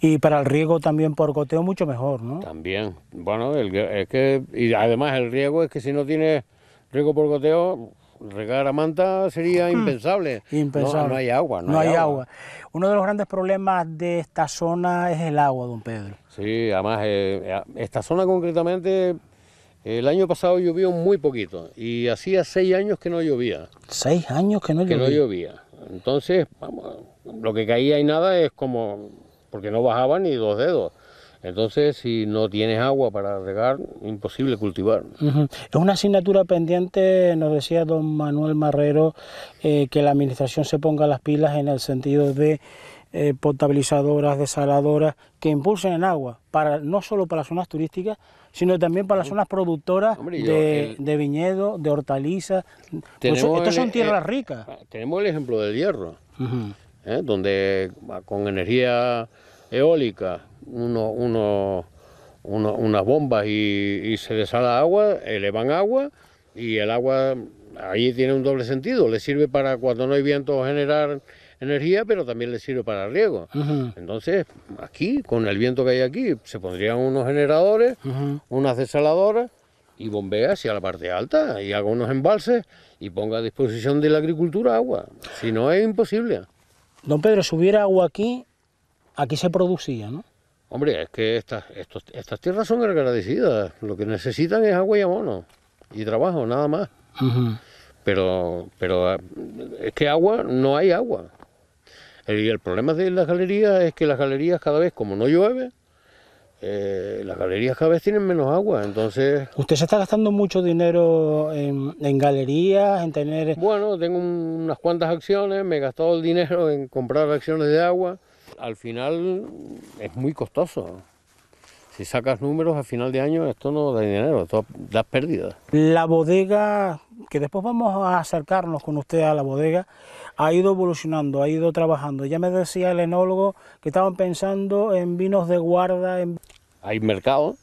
Y para el riego también por goteo mucho mejor, ¿no? También. Bueno, es que y además el riego es que si no tienes riego por goteo regar a manta sería impensable. impensable. No, hay agua. No, no hay, agua. Uno de los grandes problemas de esta zona es el agua, don Pedro. Sí, además eh, eh, esta zona concretamente el año pasado llovió muy poquito y hacía seis años que no llovía. ¿Seis años que no llovía? Que no llovía. Entonces, vamos, lo que caía y nada es como, porque no bajaba ni dos dedos. Entonces, si no tienes agua para regar, imposible cultivar. Es una asignatura pendiente, nos decía don Manuel Marrero, eh, que la administración se ponga las pilas en el sentido de eh, potabilizadoras, desaladoras, que impulsen el agua, para, no solo para zonas turísticas, sino también para las zonas productoras de, viñedos, de, viñedo, de hortalizas. son eh, tierras ricas. Ah, tenemos el ejemplo del hierro, ¿eh? donde ah, con energía eólica, uno, unas bombas y, se les sale agua, elevan agua y el agua ahí tiene un doble sentido, le sirve para cuando no hay viento generar energía, pero también le sirve para riego. Entonces, aquí, con el viento que hay aquí, se pondrían unos generadores, unas desaladoras y bombea hacia la parte alta y haga unos embalses y ponga a disposición de la agricultura agua. Si no, es imposible. Don Pedro, si hubiera agua aquí, aquí se producía, ¿no? Hombre, es que estas, estas tierras son agradecidas. Lo que necesitan es agua y abono y trabajo, nada más. Pero, pero ah, es que agua, no hay agua. El, problema de las galerías es que las galerías cada vez, como no llueve, eh, las galerías cada vez tienen menos agua, entonces... ¿Usted se está gastando mucho dinero en, galerías, en tener...? Bueno, tengo unas cuantas acciones, me he gastado el dinero en comprar acciones de agua. Al final es muy costoso. Si sacas números a final de año, esto no da dinero, esto da pérdidas. La bodega, que después vamos a acercarnos con usted a la bodega, ha ido evolucionando, ha ido trabajando. Ya me decía el enólogo que estaban pensando en vinos de guarda. En... Hay mercado.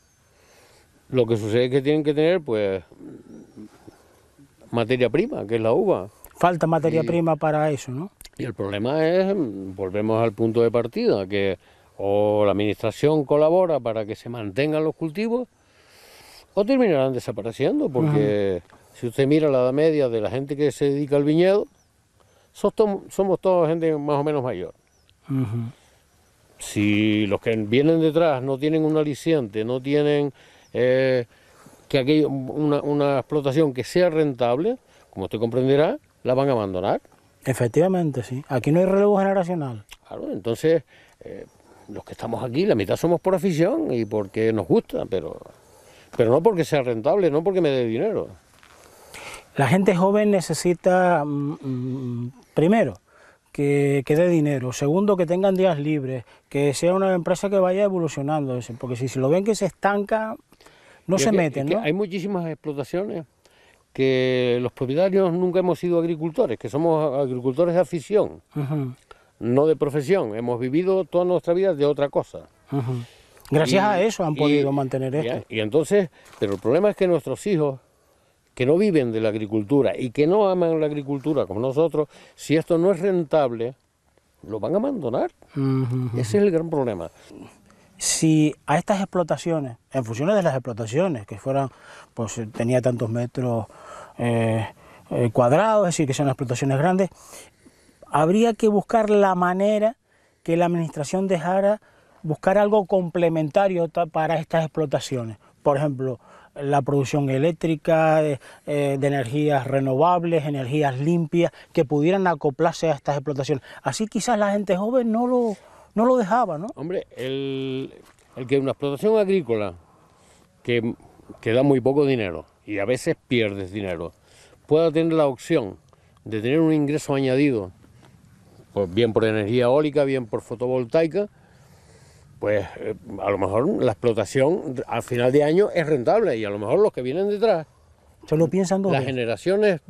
Lo que sucede es que tienen que tener, pues, materia prima, que es la uva. Falta materia prima para eso, ¿no? Y el problema es, volvemos al punto de partida, que o la administración colabora para que se mantengan los cultivos, o terminarán desapareciendo, porque si usted mira la edad media de la gente que se dedica al viñedo, somos todos gente más o menos mayor. Si los que vienen detrás no tienen un aliciente, no tienen eh, que una, explotación que sea rentable, como usted comprenderá, la van a abandonar. Efectivamente, sí. Aquí no hay relevo generacional. Claro, entonces eh, los que estamos aquí, la mitad somos por afición y porque nos gusta, pero, pero no porque sea rentable, no porque me dé dinero. La gente joven necesita, mm, mm, primero, que, quede dé dinero, segundo, que tengan días libres, que sea una empresa que vaya evolucionando, porque si, lo ven que se estanca, no se meten. ¿no? Hay muchísimas explotaciones que los propietarios nunca hemos sido agricultores, que somos agricultores de afición, no de profesión. Hemos vivido toda nuestra vida de otra cosa. Gracias a eso han podido mantener esto. y entonces, pero el problema es que nuestros hijos que no viven de la agricultura y que no aman la agricultura como nosotros, si esto no es rentable, lo van a abandonar. Ese es el gran problema. Si a estas explotaciones, en función de las explotaciones, que fueran, pues tenía tantos metros eh, eh, cuadrados, es decir, que son explotaciones grandes, habría que buscar la manera que la administración dejara buscar algo complementario para estas explotaciones. Por ejemplo, la producción eléctrica, eh, eh, de, energías renovables, energías limpias, que pudieran acoplarse a estas explotaciones. Así quizás la gente joven no lo, no lo dejaba, ¿no? Hombre, el, el que una explotación agrícola que, da muy poco dinero y a veces pierdes dinero, pueda tener la opción de tener un ingreso añadido, pues bien por energía eólica, bien por fotovoltaica, pues eh, a lo mejor la explotación al final de año es rentable y a lo mejor los que vienen detrás, solo piensan las generaciones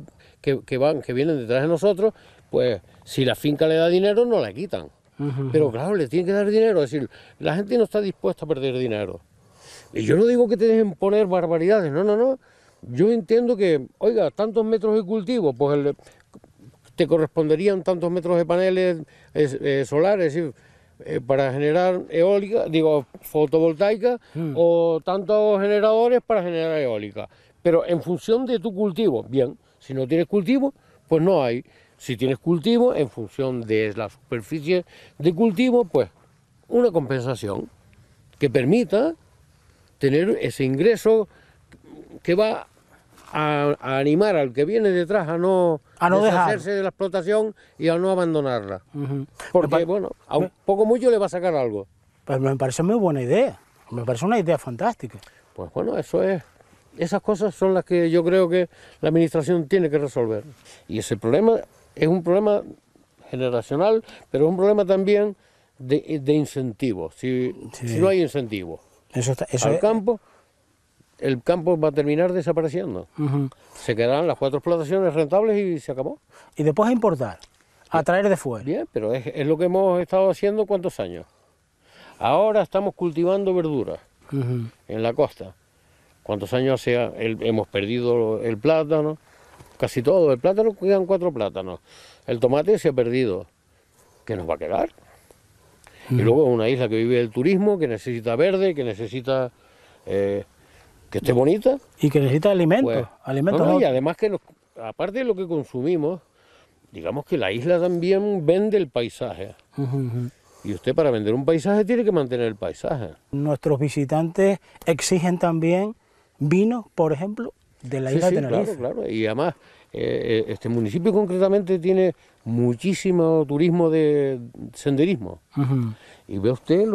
que, van, que vienen detrás de nosotros, pues si la finca le da dinero no la quitan. Pero claro, le tienen que dar dinero, es decir, la gente no está dispuesta a perder dinero. Y yo no digo que te dejen poner barbaridades, no, no, no. Yo entiendo que, oiga, tantos metros de cultivo, pues te corresponderían tantos metros de paneles eh, solares, es eh, para generar eólica, digo, fotovoltaica mm. o tantos generadores para generar eólica. Pero en función de tu cultivo, bien, si no tienes cultivo, pues no hay. Si tienes cultivo, en función de la superficie de cultivo, pues una compensación que permita tener ese ingreso que va a, animar al que viene detrás a no, no deshacerse de la explotación y a no abandonarla. Porque, bueno, a un poco mucho le va a sacar algo. Pues me parece muy buena idea, me parece una idea fantástica. Pues bueno, eso es. Esas cosas son las que yo creo que la administración tiene que resolver. Y ese problema es un problema generacional, pero es un problema también de, de incentivos. Si, no hay incentivos eso eso al campo, el campo va a terminar desapareciendo. Se quedarán las cuatro explotaciones rentables y se acabó. Y después a importar, a traer de fuera. Bien, pero es, lo que hemos estado haciendo cuántos años. Ahora estamos cultivando verduras en la costa. ¿Cuántos años hace? hemos perdido el plátano, casi todo. El plátano quedan cuatro plátanos. El tomate se ha perdido. ¿Qué nos va a quedar? Y luego una isla que vive del turismo, que necesita verde, que necesita eh, que esté bonita. Y que necesita alimentos. Pues, y además que, aparte de lo que consumimos, digamos que la isla también vende el paisaje. Y usted para vender un paisaje tiene que mantener el paisaje. Nuestros visitantes exigen también vino, por ejemplo, de la isla de Tenerife. Claro, claro. Y además, eh, eh, este municipio concretamente tiene muchísimo turismo de senderismo. Y ve usted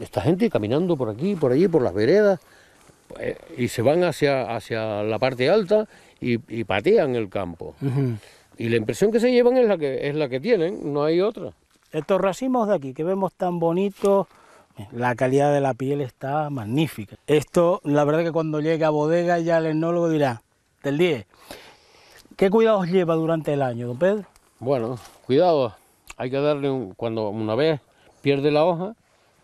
esta gente caminando por aquí, por allí, por las veredas. Eh, y se van hacia, hacia la parte alta y, patean el campo. Y la impresión que se llevan es la que, es la que tienen, no hay otra. Estos racimos de aquí que vemos tan bonitos, la calidad de la piel está magnífica. Esto, la verdad que cuando llega a bodega ya el enólogo dirá, del 10. ¿Qué cuidados lleva durante el año, don Pedro? Bueno, cuidado, hay que darle cuando una vez pierde la hoja,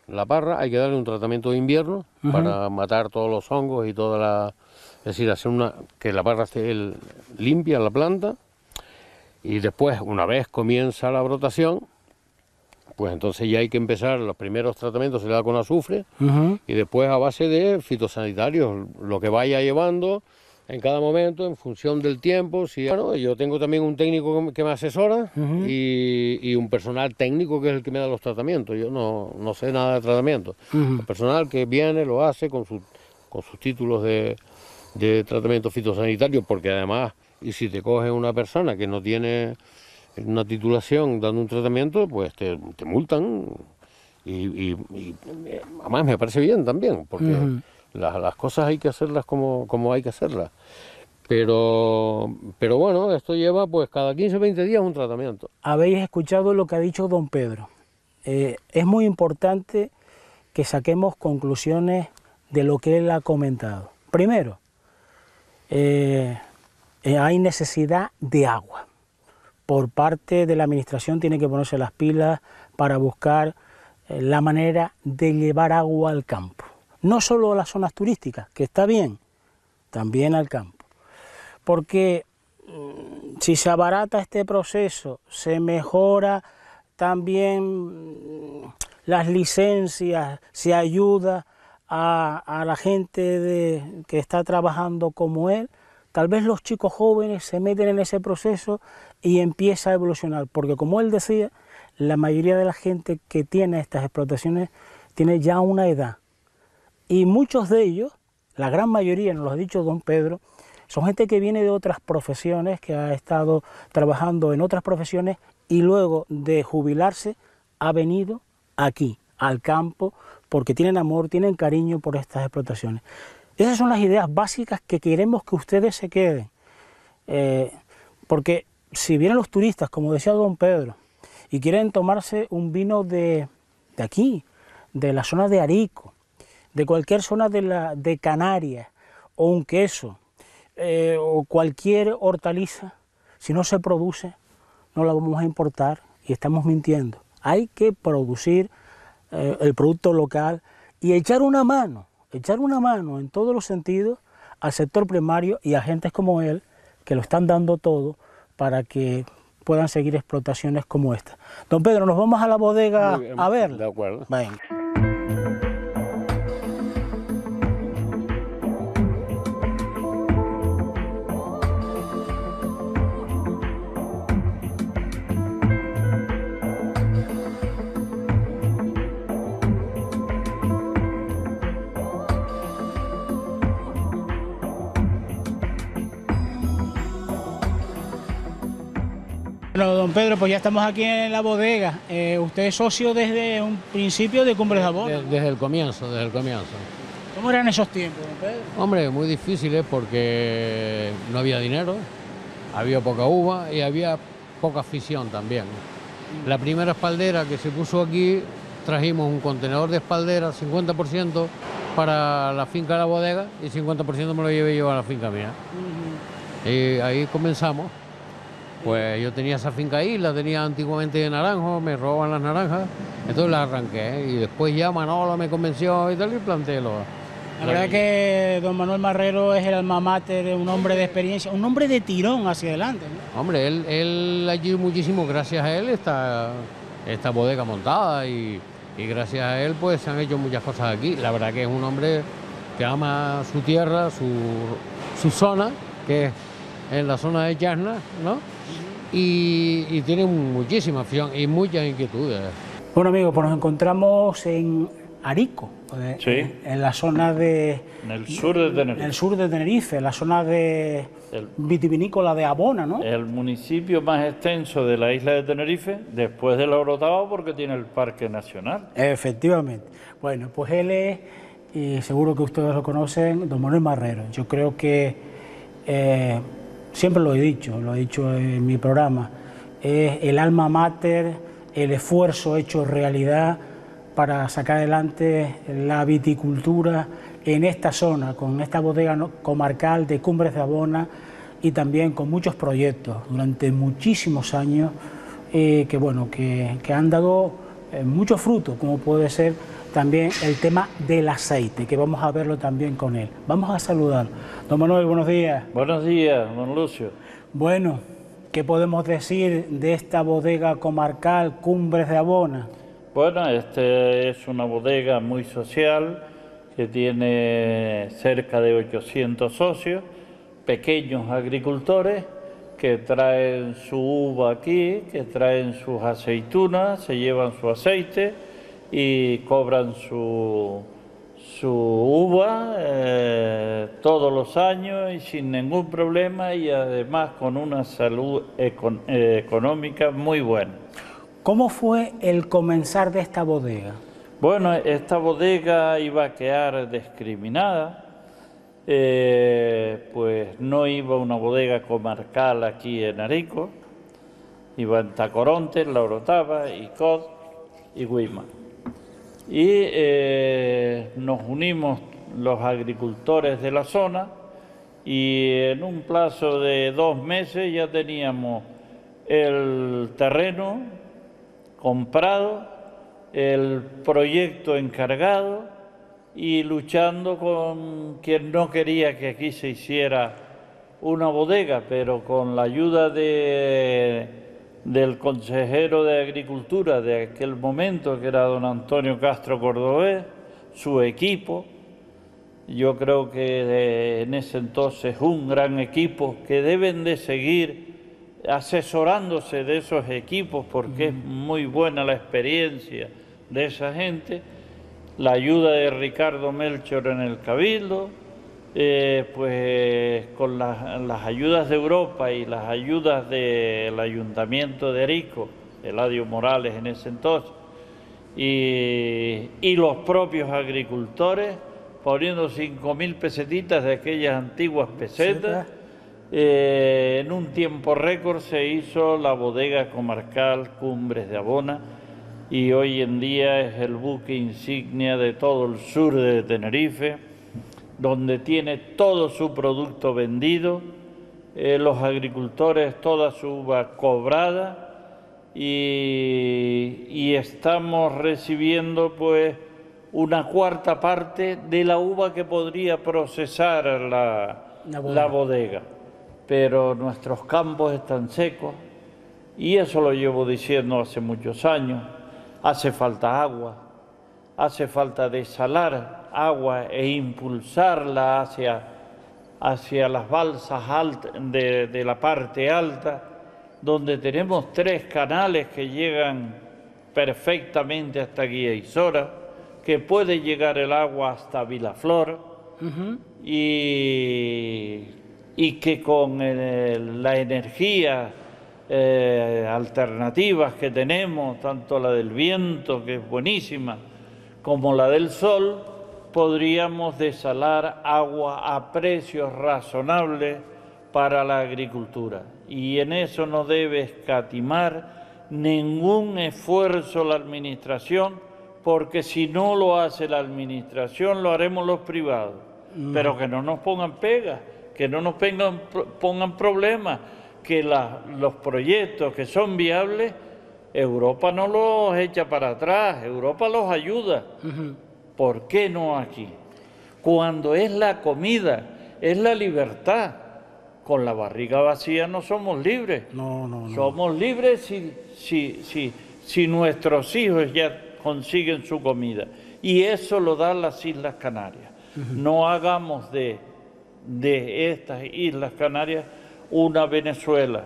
la parra hay que darle un tratamiento de invierno para matar todos los hongos y toda la... Es decir, hacer una, que la parra esté limpia la planta y después, una vez comienza la brotación, pues entonces ya hay que empezar, los primeros tratamientos se le da con azufre y después a base de fitosanitarios, lo que vaya llevando, en cada momento, en función del tiempo. Si, bueno, yo tengo también un técnico que me asesora y, un personal técnico que es el que me da los tratamientos. Yo no, no sé nada de tratamiento. El personal que viene lo hace con, su, con sus títulos de, tratamiento fitosanitario, porque además, y si te coge una persona que no tiene una titulación dando un tratamiento, pues te, multan. Y, eh, además me parece bien también, porque las, cosas hay que hacerlas como, como hay que hacerlas. Pero, pero bueno, esto lleva pues cada 15 o 20 días un tratamiento. Habéis escuchado lo que ha dicho don Pedro. Eh, es muy importante que saquemos conclusiones de lo que él ha comentado. Primero, eh, eh, hay necesidad de agua. Por parte de la administración tiene que ponerse las pilas para buscar la manera de llevar agua al campo no solo a las zonas turísticas, que está bien, también al campo. Porque mm, si se abarata este proceso, se mejora también mm, las licencias, se ayuda a, la gente que está trabajando como él, tal vez los chicos jóvenes se meten en ese proceso y empieza a evolucionar, porque como él decía, la mayoría de la gente que tiene estas explotaciones tiene ya una edad, y muchos de ellos, la gran mayoría, nos lo ha dicho don Pedro, son gente que viene de otras profesiones, que ha estado trabajando en otras profesiones y luego de jubilarse ha venido aquí, al campo, porque tienen amor, tienen cariño por estas explotaciones. Esas son las ideas básicas que queremos que ustedes se queden. Eh, porque si vienen los turistas, como decía don Pedro, y quieren tomarse un vino de aquí, de la zona de Arico, de cualquier zona de, Canarias o un queso eh, o cualquier hortaliza, si no se produce, no la vamos a importar y estamos mintiendo. Hay que producir eh, el producto local y echar una mano, echar una mano en todos los sentidos al sector primario y a agentes como él que lo están dando todo para que puedan seguir explotaciones como esta. Don Pedro, nos vamos a la bodega a ver. De acuerdo. Pedro, pues ya estamos aquí en la bodega. Eh, ¿Usted es socio desde un principio de Cumbres de Abono? Desde, el comienzo, desde el comienzo. ¿Cómo eran esos tiempos, Pedro? Hombre, muy difíciles porque no había dinero, había poca uva y había poca afición también. Mm. La primera espaldera que se puso aquí, trajimos un contenedor de espaldera, 50% para la finca de la bodega y 50% me lo llevé yo a la finca mía. Y ahí comenzamos. Pues yo tenía esa finca ahí, la tenía antiguamente de naranjo, me roban las naranjas, entonces la arranqué. ¿eh? Y después ya Manolo me convenció y tal, y planté lo, la verdad que don Manuel Marrero es el alma de un hombre de experiencia, un hombre de tirón hacia adelante. Hombre, él, él allí muchísimo, gracias a él está esta bodega montada y, y, gracias a él pues se han hecho muchas cosas aquí. La verdad que es un hombre que ama su tierra, su, su zona, que es en la zona de Yarna, ¿no? Y, tiene muchísima acción y muchas inquietudes. Bueno, amigos, pues nos encontramos en Arico, eh, en, la zona de... En el sur de Tenerife. En el sur de Tenerife, en la zona de vitivinícola de Abona, ¿no? El municipio más extenso de la isla de Tenerife, después de la Orotava, porque tiene el Parque Nacional. Efectivamente. Bueno, pues él es, y seguro que ustedes lo conocen, don Manuel Marrero. Yo creo que... Eh, siempre lo he dicho, lo he dicho en mi programa, es el alma mater, el esfuerzo hecho realidad para sacar adelante la viticultura en esta zona, con esta bodega comarcal de Cumbres de Abona y también con muchos proyectos durante muchísimos años eh, que, bueno, que, han dado eh, mucho muchos frutos, como puede ser también el tema del aceite, que vamos a verlo también con él. Vamos a saludar. Don Manuel, buenos días. Buenos días, don Lucio. Bueno, ¿qué podemos decir de esta bodega comarcal Cumbres de Abona? Bueno, esta es una bodega muy social que tiene cerca de 800 socios, pequeños agricultores que traen su uva aquí, que traen sus aceitunas, se llevan su aceite y cobran su, uva eh, todos los años y sin ningún problema y además con una salud eh, económica muy buena. ¿Cómo fue el comenzar de esta bodega? Bueno, esta bodega iba a quedar discriminada, eh, pues no iba una bodega comarcal aquí en Arico, iba en Tacoronte, La Icod y Guima y eh, nos unimos los agricultores de la zona y en un plazo de dos meses ya teníamos el terreno comprado, el proyecto encargado y luchando con quien no quería que aquí se hiciera una bodega, pero con la ayuda de del consejero de Agricultura de aquel momento, que era don Antonio Castro Cordobés, su equipo. Yo creo que eh, en ese entonces un gran equipo que deben de seguir asesorándose de esos equipos porque es muy buena la experiencia de esa gente, la ayuda de Ricardo Melchor en el Cabildo, eh, pues con las, ayudas de Europa y las ayudas del ayuntamiento de Arico... Eladio Morales en ese entonces, y, los propios agricultores, poniendo 5.000 pesetitas de aquellas antiguas pesetas, eh, en un tiempo récord se hizo la bodega comarcal Cumbres de Abona y hoy en día es el buque insignia de todo el sur de Tenerife donde tiene todo su producto vendido, eh, los agricultores toda su uva cobrada y, estamos recibiendo pues una cuarta parte de la uva que podría procesar la, bodega. Pero nuestros campos están secos y eso lo llevo diciendo hace muchos años. Hace falta agua, hace falta desalar agua e impulsarla hacia, hacia las balsas de, la parte alta, donde tenemos tres canales que llegan perfectamente hasta Guía que puede llegar el agua hasta Vilaflor y, que con eh, la energía alternativa eh, alternativas que tenemos, tanto la del viento, que es buenísima, como la del sol, podríamos desalar agua a precios razonables para la agricultura. Y en eso no debe escatimar ningún esfuerzo la administración, porque si no lo hace la administración, lo haremos los privados. Mm. Pero que no nos pongan pegas, que no nos pongan, problemas, que los proyectos que son viables Europa no los echa para atrás, Europa los ayuda. ¿Por qué no aquí? Cuando es la comida, es la libertad. Con la barriga vacía no somos libres. No, no, no. Somos libres si, si, si, si nuestros hijos ya consiguen su comida. Y eso lo dan las Islas Canarias. No hagamos de, de estas Islas Canarias una Venezuela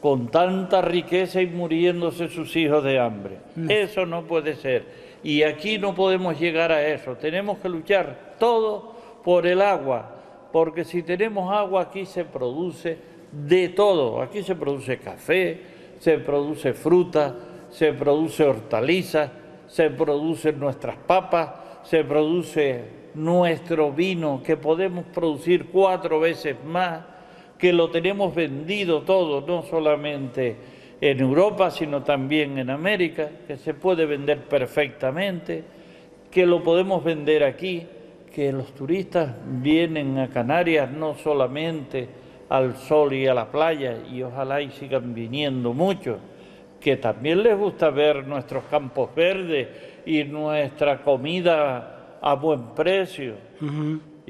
con tanta riqueza y muriéndose sus hijos de hambre. Mm. Eso no puede ser. Y aquí no podemos llegar a eso. Tenemos que luchar todo por el agua, porque si tenemos agua aquí se produce de todo. Aquí se produce café, se produce fruta, se produce hortalizas, se producen nuestras papas, se produce nuestro vino que podemos producir cuatro veces más que lo tenemos vendido todo, no solamente en Europa, sino también en América, que se puede vender perfectamente, que lo podemos vender aquí, que los turistas vienen a Canarias no solamente al sol y a la playa, y ojalá y sigan viniendo muchos, que también les gusta ver nuestros campos verdes y nuestra comida a buen precio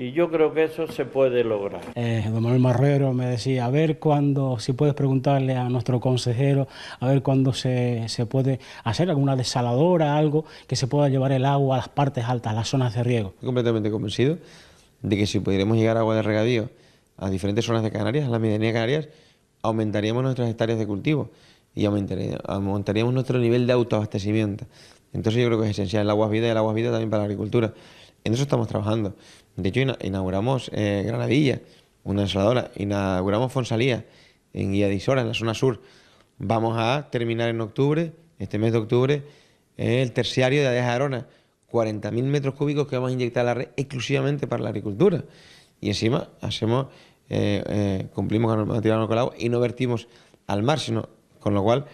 y yo creo que eso se puede lograr. Eh, don Manuel Marrero me decía, a ver cuándo, si puedes preguntarle a nuestro consejero, a ver cuándo se, se, puede hacer alguna desaladora, algo que se pueda llevar el agua a las partes altas, ...a las zonas de riego. Estoy completamente convencido de que si pudiéramos llegar agua de regadío a diferentes zonas de Canarias, a la medianía de Canarias, aumentaríamos nuestras hectáreas de cultivo y aumentaríamos, nuestro nivel de autoabastecimiento. Entonces yo creo que es esencial el agua es vida y el agua es vida también para la agricultura. En eso estamos trabajando. De hecho, inauguramos eh, Granadilla, una ensaladora. Inauguramos Fonsalía, en Isora, en la zona sur. Vamos a terminar en octubre, este mes de octubre, el terciario de Adeja Arona. 40.000 metros cúbicos que vamos a inyectar a la red exclusivamente para la agricultura. Y encima hacemos, eh, eh, cumplimos con la normativa de colado y no vertimos al mar, sino con lo cual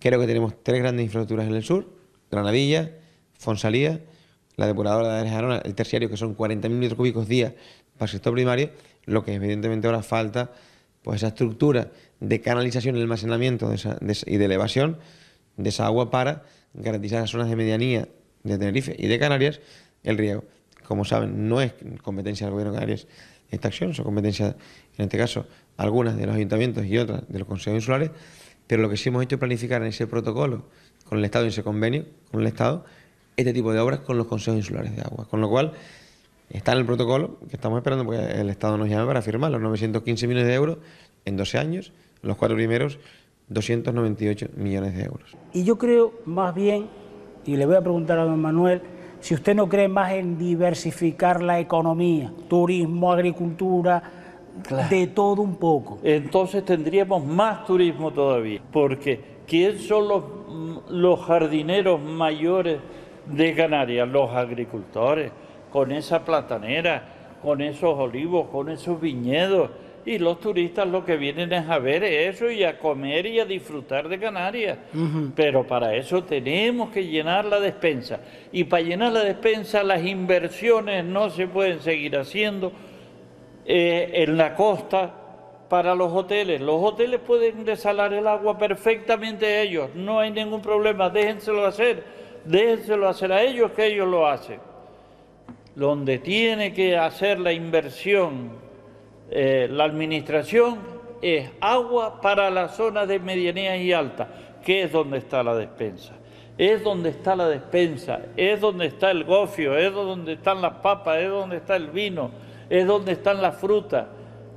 creo que tenemos tres grandes infraestructuras en el sur, Granadilla, Fonsalía la depuradora de Arona, el terciario, que son 40.000 metros cúbicos día para el sector primario, lo que evidentemente ahora falta, pues esa estructura de canalización y almacenamiento de y de elevación de esa agua para garantizar las zonas de medianía de Tenerife y de Canarias el riego. Como saben, no es competencia del Gobierno de Canarias esta acción, son competencias, en este caso, algunas de los ayuntamientos y otras de los consejos insulares, pero lo que sí hemos hecho es planificar en ese protocolo con el Estado, en ese convenio con el Estado, este tipo de obras con los consejos insulares de agua. Con lo cual, está en el protocolo que estamos esperando porque el Estado nos llama para firmar los 915 millones de euros en 12 años, los cuatro primeros 298 millones de euros. Y yo creo más bien, y le voy a preguntar a don Manuel, si usted no cree más en diversificar la economía, turismo, agricultura, de todo un poco. Entonces tendríamos más turismo todavía, porque ¿quién son los jardineros mayores? de Canarias, los agricultores, con esa platanera, con esos olivos, con esos viñedos. Y los turistas lo que vienen es a ver eso y a comer y a disfrutar de Canarias. Pero para eso tenemos que llenar la despensa. Y para llenar la despensa las inversiones no se pueden seguir haciendo eh, en la costa para los hoteles. Los hoteles pueden desalar el agua perfectamente ellos. No hay ningún problema. Déjenselo hacer déjenselo hacer a ellos que ellos lo hacen. Donde tiene que hacer la inversión, eh, la administración, es agua para las zonas de medianía y alta que es donde está la despensa. Es donde está la despensa, es donde está el gofio, es donde están las papas, es donde está el vino, es donde están las frutas.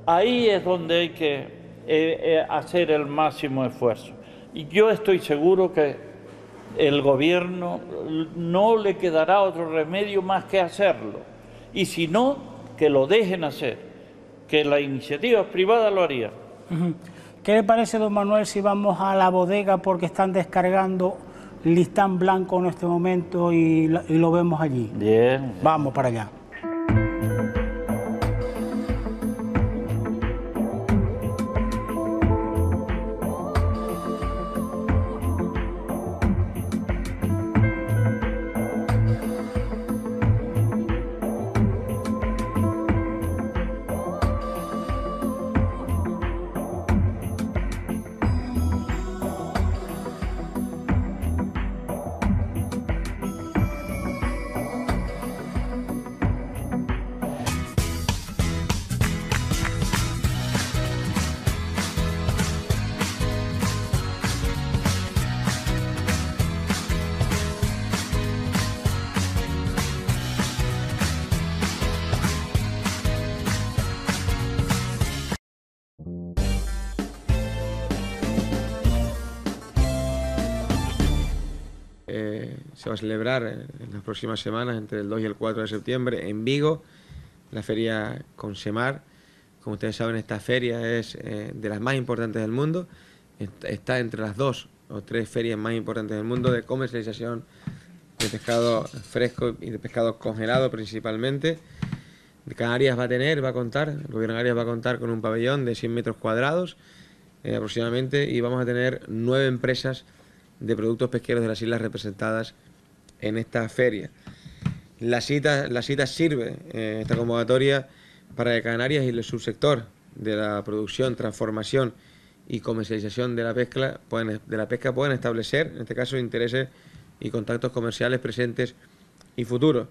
Ahí es donde hay que eh, eh, hacer el máximo esfuerzo. Y yo estoy seguro que el gobierno no le quedará otro remedio más que hacerlo. Y si no, que lo dejen hacer, que la iniciativa privada lo haría ¿Qué le parece, don Manuel, si vamos a la bodega porque están descargando listán blanco en este momento y, lo vemos allí? Bien. Vamos para allá. celebrar eh, en las próximas semanas, entre el 2 y el 4 de septiembre, en Vigo, la feria con SEMAR. Como ustedes saben, esta feria es eh, de las más importantes del mundo. Está entre las dos o tres ferias más importantes del mundo de comercialización de pescado fresco y de pescado congelado principalmente. Canarias va a tener, va a contar, el gobierno de Canarias va a contar con un pabellón de 100 metros cuadrados eh, aproximadamente y vamos a tener nueve empresas de productos pesqueros de las islas representadas en esta feria. La cita, la cita sirve, eh, esta convocatoria, para Canarias y el subsector de la producción, transformación y comercialización de la pesca de la pesca pueden establecer, en este caso, intereses y contactos comerciales presentes y futuros.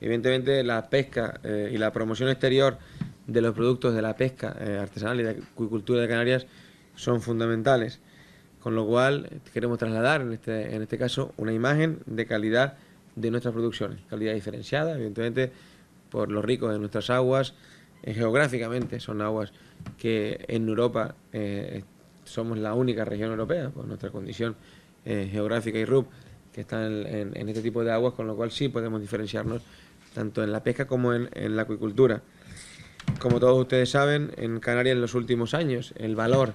Evidentemente, la pesca eh, y la promoción exterior de los productos de la pesca eh, artesanal y de acuicultura de Canarias son fundamentales. Con lo cual queremos trasladar en este, en este caso una imagen de calidad de nuestras producciones, calidad diferenciada, evidentemente por lo rico de nuestras aguas, eh, geográficamente son aguas que en Europa eh, somos la única región europea, por nuestra condición eh, geográfica y RUP, que están en, este tipo de aguas, con lo cual sí podemos diferenciarnos tanto en la pesca como en la acuicultura. Como todos ustedes saben, en Canarias en los últimos años el valor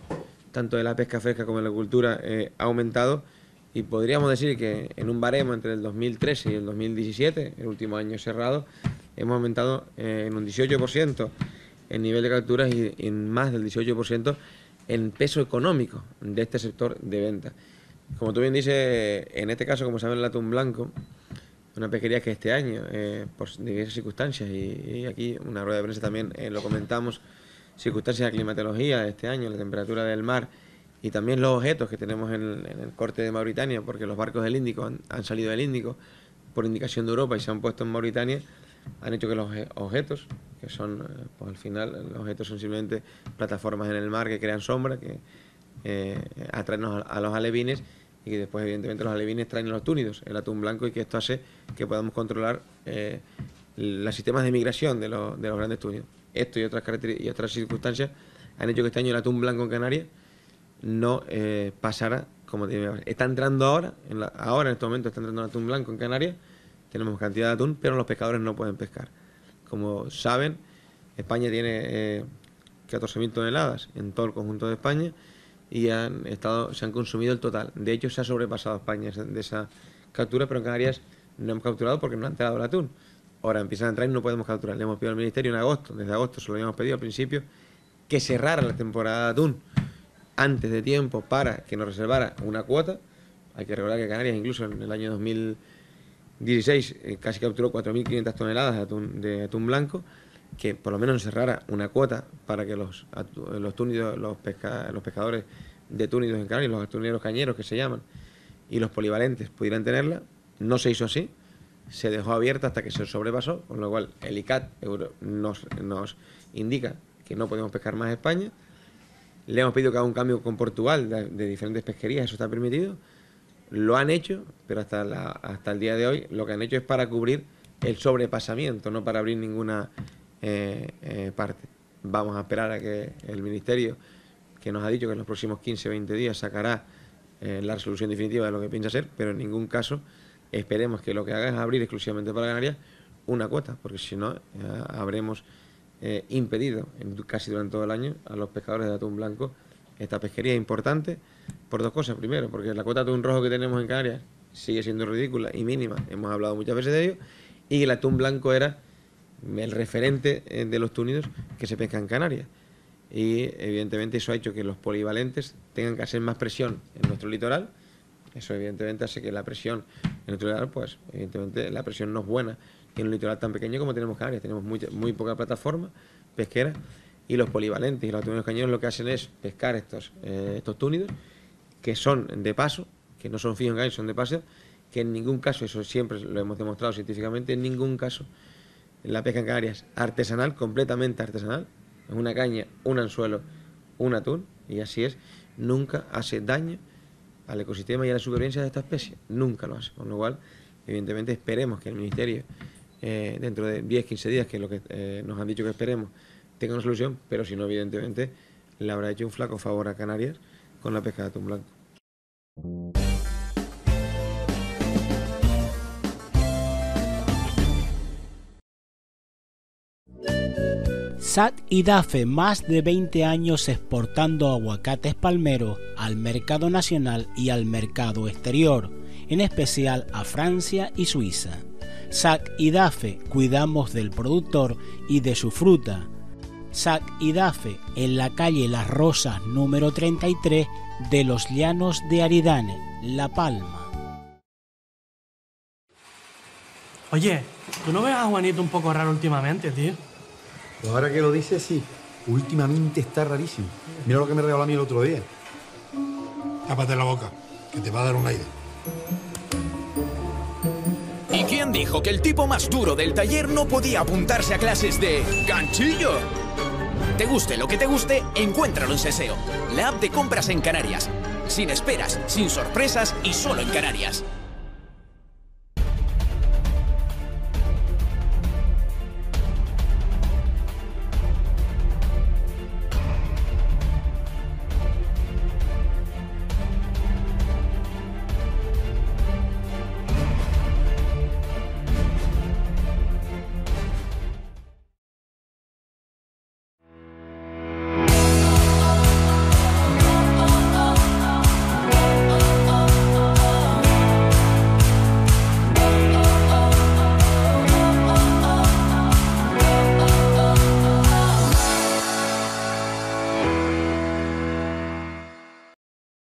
tanto de la pesca fresca como de la cultura, eh, ha aumentado y podríamos decir que en un baremo entre el 2013 y el 2017, el último año cerrado, hemos aumentado eh, en un 18% el nivel de capturas y en más del 18% el peso económico de este sector de venta. Como tú bien dices, en este caso, como saben, el atún blanco, una pesquería que este año, eh, por diversas circunstancias, y, aquí una rueda de prensa también lo comentamos, circunstancias de climatología de este año, la temperatura del mar y también los objetos que tenemos en, el corte de Mauritania, porque los barcos del Índico han, salido del Índico por indicación de Europa y se han puesto en Mauritania, han hecho que los objetos, que son, eh, pues al final, los objetos son simplemente plataformas en el mar que crean sombra, que eh, atraen a, los alevines y que después evidentemente los alevines traen los túnidos, el atún blanco, y que esto hace que podamos controlar eh, los sistemas de migración de, de los grandes túnidos esto y otras, y otras circunstancias han hecho que este año el atún Blanco en Canarias no eh, pasara como tiene Está entrando ahora, en ahora en este momento está entrando el atún blanco en Canarias, tenemos cantidad de atún, pero los pescadores no pueden pescar. Como saben, España tiene 14.000 eh, toneladas en todo el conjunto de España y han estado, se han consumido el total. De hecho, se ha sobrepasado España de esa captura, pero en Canarias no hemos capturado porque no han entrado el atún. Ahora empiezan a entrar y no podemos capturar. Le hemos pedido al Ministerio en agosto, desde agosto se lo habíamos pedido al principio, que cerrara la temporada de atún antes de tiempo para que nos reservara una cuota. Hay que recordar que Canarias incluso en el año 2016 eh, casi capturó 4.500 toneladas de atún, blanco que por lo menos nos cerrara una cuota para que los los, túnidos, los, los pescadores de túnidos en Canarias, los atuneros cañeros que se llaman, y los polivalentes pudieran tenerla. No se hizo así se dejó abierta hasta que se sobrepasó, con lo cual el ICAT nos, nos indica que no podemos pescar más España. Le hemos pedido que haga un cambio con Portugal de, diferentes pesquerías, eso está permitido. Lo han hecho, pero hasta, hasta el día de hoy lo que han hecho es para cubrir el sobrepasamiento, no para abrir ninguna eh, eh, parte. Vamos a esperar a que el Ministerio, que nos ha dicho que en los próximos 15-20 días sacará eh, la resolución definitiva de lo que piensa hacer, pero en ningún caso Esperemos que lo que haga es abrir exclusivamente para Canarias una cuota, porque si no, habremos eh, impedido casi durante todo el año a los pescadores de atún blanco esta pesquería importante por dos cosas. Primero, porque la cuota de atún rojo que tenemos en Canarias sigue siendo ridícula y mínima, hemos hablado muchas veces de ello, y el atún blanco era el referente eh, de los túnidos que se pesca en Canarias. Y evidentemente eso ha hecho que los polivalentes tengan que hacer más presión en nuestro litoral eso evidentemente hace que la presión en el litoral, pues evidentemente la presión no es buena. en un litoral tan pequeño como tenemos Canarias, tenemos muy, poca plataforma pesquera y los polivalentes y los túnidos cañones lo que hacen es pescar estos, eh, estos túnidos que son de paso, que no son fijos en son de paso, que en ningún caso, eso siempre lo hemos demostrado científicamente, en ningún caso la pesca en Canarias artesanal, completamente artesanal, es una caña, un anzuelo, un atún, y así es, nunca hace daño al ecosistema y a la supervivencia de esta especie. Nunca lo hace. Con lo cual, evidentemente, esperemos que el Ministerio, eh, dentro de 10, 15 días, que es lo que eh, nos han dicho que esperemos, tenga una solución, pero si no, evidentemente, le habrá hecho un flaco favor a Canarias con la pesca de atún blanco. SAC y DAFE más de 20 años exportando aguacates palmeros al mercado nacional y al mercado exterior, en especial a Francia y Suiza. SAC y DAFE cuidamos del productor y de su fruta. SAC y DAFE en la calle Las Rosas número 33 de los Llanos de Aridane, La Palma. Oye, ¿tú no ves a Juanito un poco raro últimamente, tío? ahora que lo dices, sí. Últimamente está rarísimo. Mira lo que me regaló a mí el otro día. Cápate la boca, que te va a dar un aire. ¿Y quién dijo que el tipo más duro del taller no podía apuntarse a clases de ganchillo? Te guste lo que te guste, encuéntralo en Seseo. la app de compras en Canarias. Sin esperas, sin sorpresas y solo en Canarias.